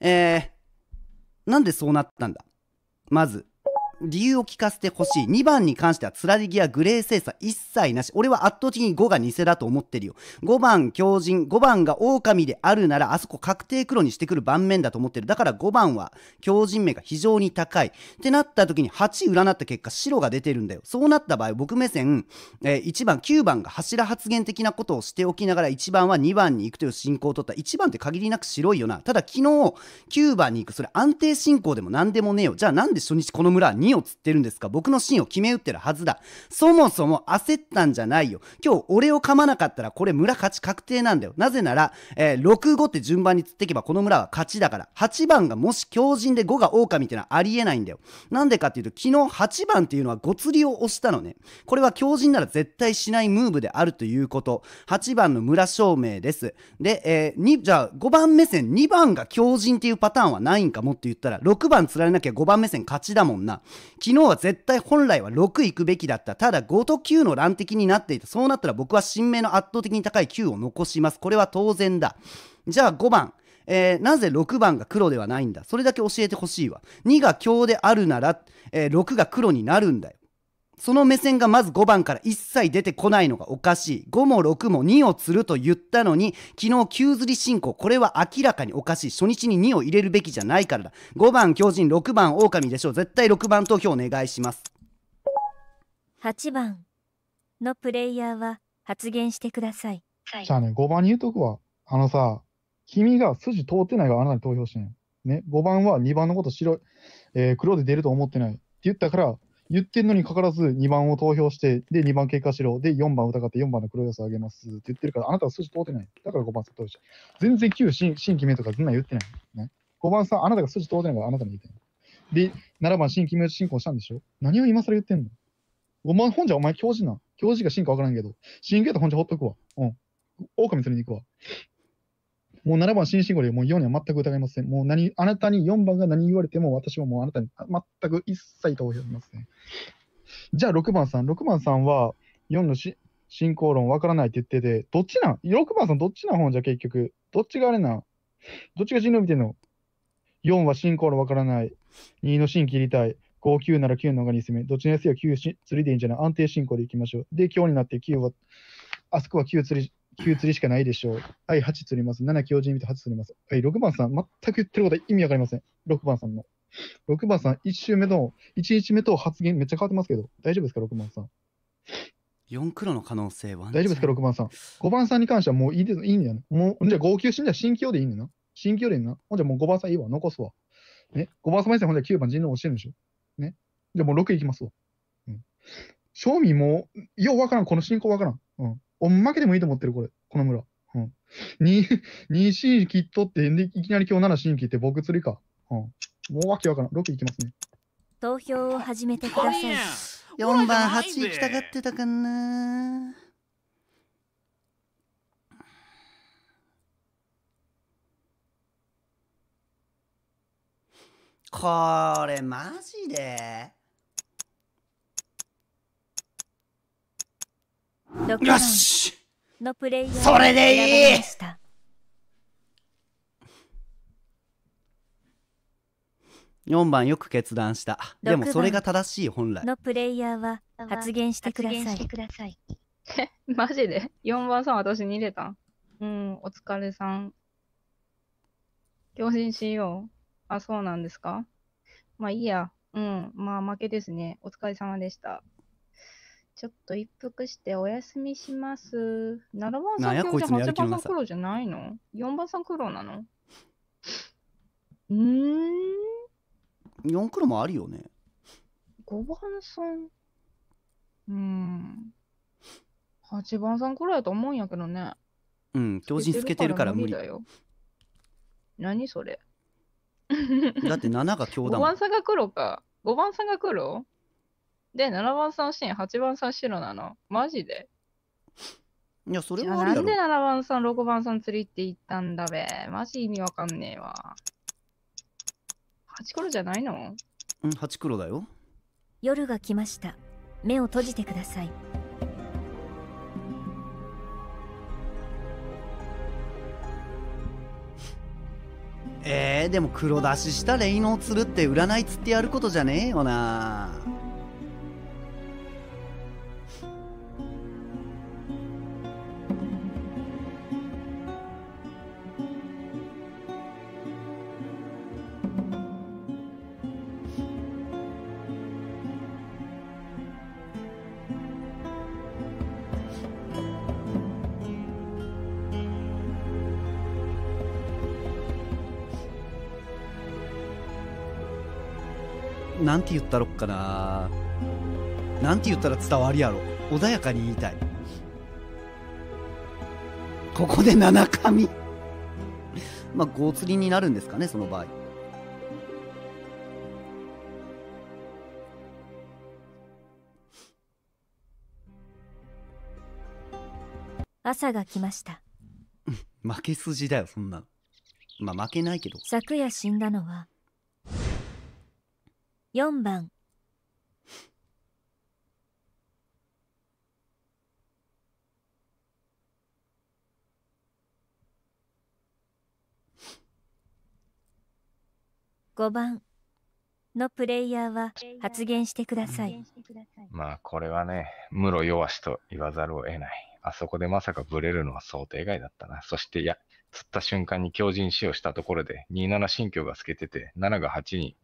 えー、なんでそうなったんだまず理由を聞かせてほしい。2番に関しては、つらりぎやグレー精査一切なし。俺は圧倒的に5が偽だと思ってるよ。5番、狂人。5番が狼であるなら、あそこ確定黒にしてくる盤面だと思ってる。だから5番は、狂人名が非常に高い。ってなった時に、8占った結果、白が出てるんだよ。そうなった場合、僕目線、えー、1番、9番が柱発言的なことをしておきながら、1番は2番に行くという進行を取った。1番って限りなく白いよな。ただ、昨日、9番に行く。それ安定進行でも何でもねえよ。じゃあなんで初日この村は2を釣ってるんですか僕の芯を決め打ってるはずだ。そもそも焦ったんじゃないよ。今日俺を噛まなかったらこれ村勝ち確定なんだよ。なぜなら、えー、6、5って順番に釣っていけばこの村は勝ちだから。8番がもし強靭で5が狼ってのはありえないんだよ。なんでかっていうと昨日8番っていうのは5釣りを押したのね。これは強靭なら絶対しないムーブであるということ。8番の村証明です。で、えー、じゃあ5番目線2番が強靭っていうパターンはないんかもって言ったら6番釣られなきゃ5番目線勝ちだもんな。昨日は絶対本来は6行くべきだった。ただ5と9の乱的になっていた。そうなったら僕は新名の圧倒的に高い9を残します。これは当然だ。じゃあ5番。えー、なぜ6番が黒ではないんだそれだけ教えてほしいわ。2が強であるなら、えー、6が黒になるんだよ。その目線がまず5番から一切出てこないのがおかしい。5も6も2を釣ると言ったのに、昨日9釣り進行、これは明らかにおかしい。初日に2を入れるべきじゃないからだ。5番巨人、6番狼でしょう。絶対6番投票お願いします。8番のプレイヤーは発言してください。じゃあね、5番に言うとくわ。あのさ、君が筋通ってないがあなたに投票してん。ね、5番は2番のこと白、えー、黒で出ると思ってない。って言ったから、言ってんのにかかわらず、2番を投票して、で、2番経過しろ、で、4番疑って、4番の黒い素をあげますって言ってるから、あなたは数字通ってない。だから5番さん通しし。全然旧新、新名とか、全然言ってない。ね。5番さん、あなたが数字通ってないから、あなたに言ってない。で、7番、新規名進行したんでしょ何を今更言ってんの ?5 番、本じゃお前教授な。教授が進化わからんけど、新規名と本じゃほっとくわ。うん。狼連れに行くわ。もう7番、新進号でもう4には全く疑いません。もう何、あなたに4番が何言われても、私はもうあなたに全く一切投票しません。じゃあ6番さん、6番さんは4のし進行論わからないって言ってて、どっちなん ?6 番さんどっちなんじゃ結局。どっちがあれなんどっちが人類見てんの ?4 は進行論わからない。2の芯切りたい。5、9なら9の方が2攻め。どっちのやつや9し釣りでいいんじゃない安定進行でいきましょう。で、今日になって9は、あそこは9釣り9釣りしかないでしょう。はい、8釣ります。7、強人見て8釣ります。はい、6番さん、全く言ってること意味わかりません。6番さんの。6番さん、1周目の、1日目と発言めっちゃ変わってますけど、大丈夫ですか、6番さん。4黒の可能性は大丈夫ですか、6番さん。5番さんに関してはもういいです、いいんだよ、ね。もう、じゃあ号泣死んだら新規でいいんだよな。新規でいいんだな。ほんじゃもう5番さんいいわ、残すわ。ね、5番さんまでほんじゃ9番人狼教えるでしょ。ね。じゃあもう6いきますわ。うん。正味もう、ようわからん、この進行わからん。うん。おまけでもいいと思ってる、これ、この村。うん。に、に、し、きっとって、いきなり今日7、新規って僕釣りか。うん。もうわけわからん。6いきますね。投票を始めてください。4番、8行きたがってたかな。これマジでよしのプレイヤーそれでいい4番よく決断したでもそれが正しい本来のプレイヤーは発言してください マジで ?4 番さん私に入れたうんお疲れさん強振しようあそうなんですかまあいいやうんまあ負けですねお疲れ様でしたちょっと一服してお休みします。7番さん黒じゃ8番さん黒じゃないの ?4 番さん黒なのうん4黒もあるよね。5番さん。うん。8番さん黒やと思うんやけどね。うん、強靭透けてるから無理だよ。何それだって7が強だもん。5番さんが黒か。5番さんが黒で、7番三振、8番三白なの。マジでいや、それはあなんで7番さん、6番さん釣りって言ったんだべ。マジ意味わかんねえわ。8黒じゃないのうん、8黒だよ。夜が来ました。目を閉じてください。えー、でも黒出ししたレイノを釣るって占い釣ってやることじゃねえよな。なんて言ったろっかななんて言ったら伝わるやろ穏やかに言いたいここで七神まあゴ釣りになるんですかねその場合朝が来ました負け筋だよそんなのまあ負けないけど昨夜死んだのは4番5番のプレイヤーは発言してください。まあこれはね、室弱しと言わざるを得ない。あそこでまさかブレるのは想定外だったな。そしていや、釣った瞬間に強靭使用したところで27神経が透けてて、7が8に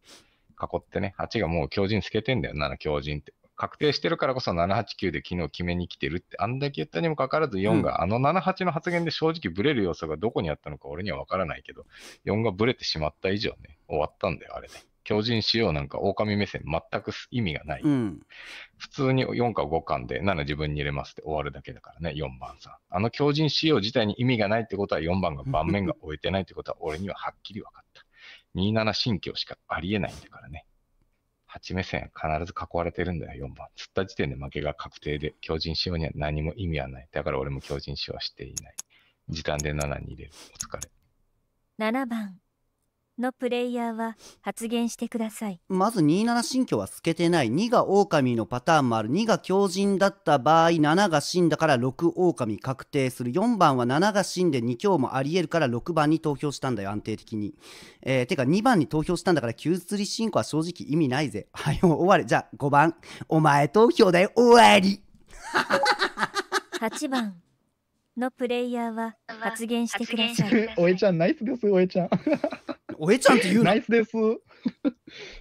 囲ってね、8がもう強靭つけてんだよ、7強靭って。確定してるからこそ789で昨日決めに来てるって、あんだけ言ったにもかかわらず4が、うん、あの78の発言で正直ブレる要素がどこにあったのか俺にはわからないけど、4がブレてしまった以上ね、終わったんだよ、あれね。強靭しようなんか狼目線全く意味がない。うん、普通に4か5巻で7自分に入れますって終わるだけだからね、4番さん。あの強靭しよう自体に意味がないってことは4番が盤面が終 えてないってことは俺にははっきり分かった。27新居しかありえないんだからね。8目線必ず囲われてるんだよ、4番。釣った時点で負けが確定で、強靭使用には何も意味はない。だから俺も強靭しよはしていない。時短で7に入れる。お疲れ。7番。のプレイヤーは発言してくださいまず27神教は透けてない2が狼のパターンもある2が狂人だった場合7が死んだから6狼確定する4番は7が死んで2強もありえるから6番に投票したんだよ安定的にえー、てか2番に投票したんだから急釣り進行は正直意味ないぜ はい終われじゃあ5番お前投票だよ終わり8番のプレイヤーは発言してください。おえちゃん、ナイスです、おえちゃん。おえちゃんって言うナイスです。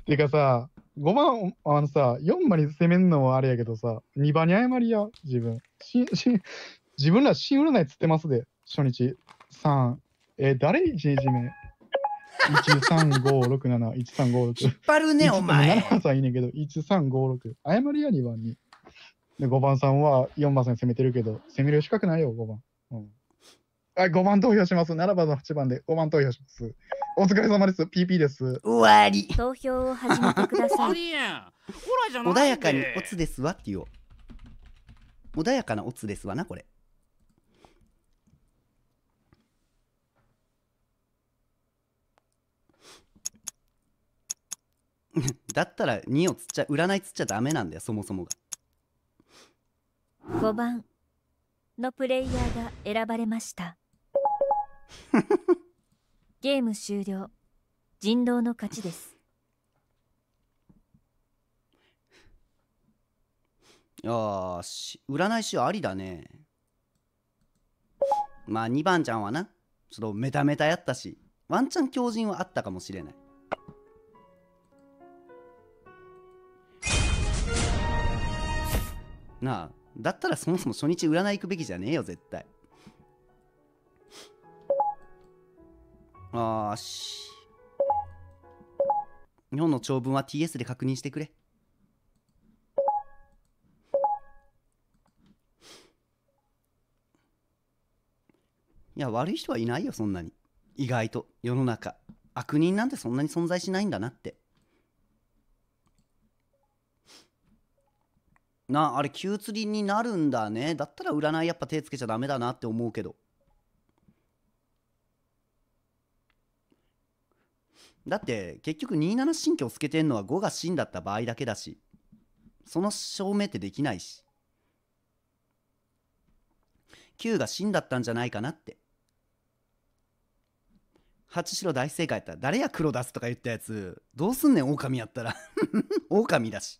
てかさ、5番、あのさ、4番に攻めんのはあれやけどさ、2番に謝りや、自分。しし自分ら死ぬないっつってますで、初日。3、えー、誰 ?1 日目。135671356引っ張るねお前7さんいいねんけど1356謝りや2番にで5番さんは4番さん攻めてるけど攻める資格ないよ5番はい、5番投票します。ならばの8番で5番投票します。お疲れ様です。PP です。終わり。投票を始めてください。穏やかにオツですわって言う。穏やかなオツですわな、これ。だったら2をつっちゃ占いつっちゃダメなんだよそもそもが5番のプレイヤーが選ばれました ゲーム終了人狼の勝ちですよし占い師ありだねまあ2番ちゃんはなそのメタメタやったしワンチャン狂人はあったかもしれないなあだったらそもそも初日占い行くべきじゃねえよ絶対あーし日本の長文は TS で確認してくれいや悪い人はいないよそんなに意外と世の中悪人なんてそんなに存在しないんだなってなあれ急釣りになるんだねだったら占いやっぱ手つけちゃダメだなって思うけどだって結局27神経を透けてんのは5が真だった場合だけだしその証明ってできないし9が真だったんじゃないかなって8白大正解やったら誰や黒出すとか言ったやつどうすんねん狼やったら 狼だし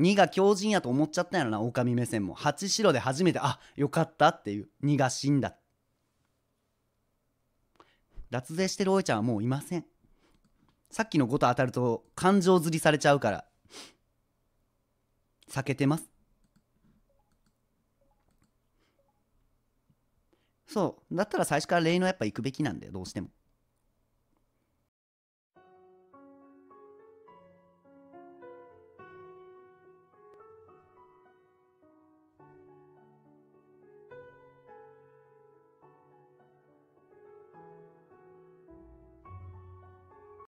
2が強靭やと思っちゃったんやろな狼目線も8白で初めてあよかったっていう2が死んだ脱税してるおいちゃんはもういませんさっきの5と当たると感情釣りされちゃうから避けてますそうだったら最初から霊のやっぱ行くべきなんだよどうしても。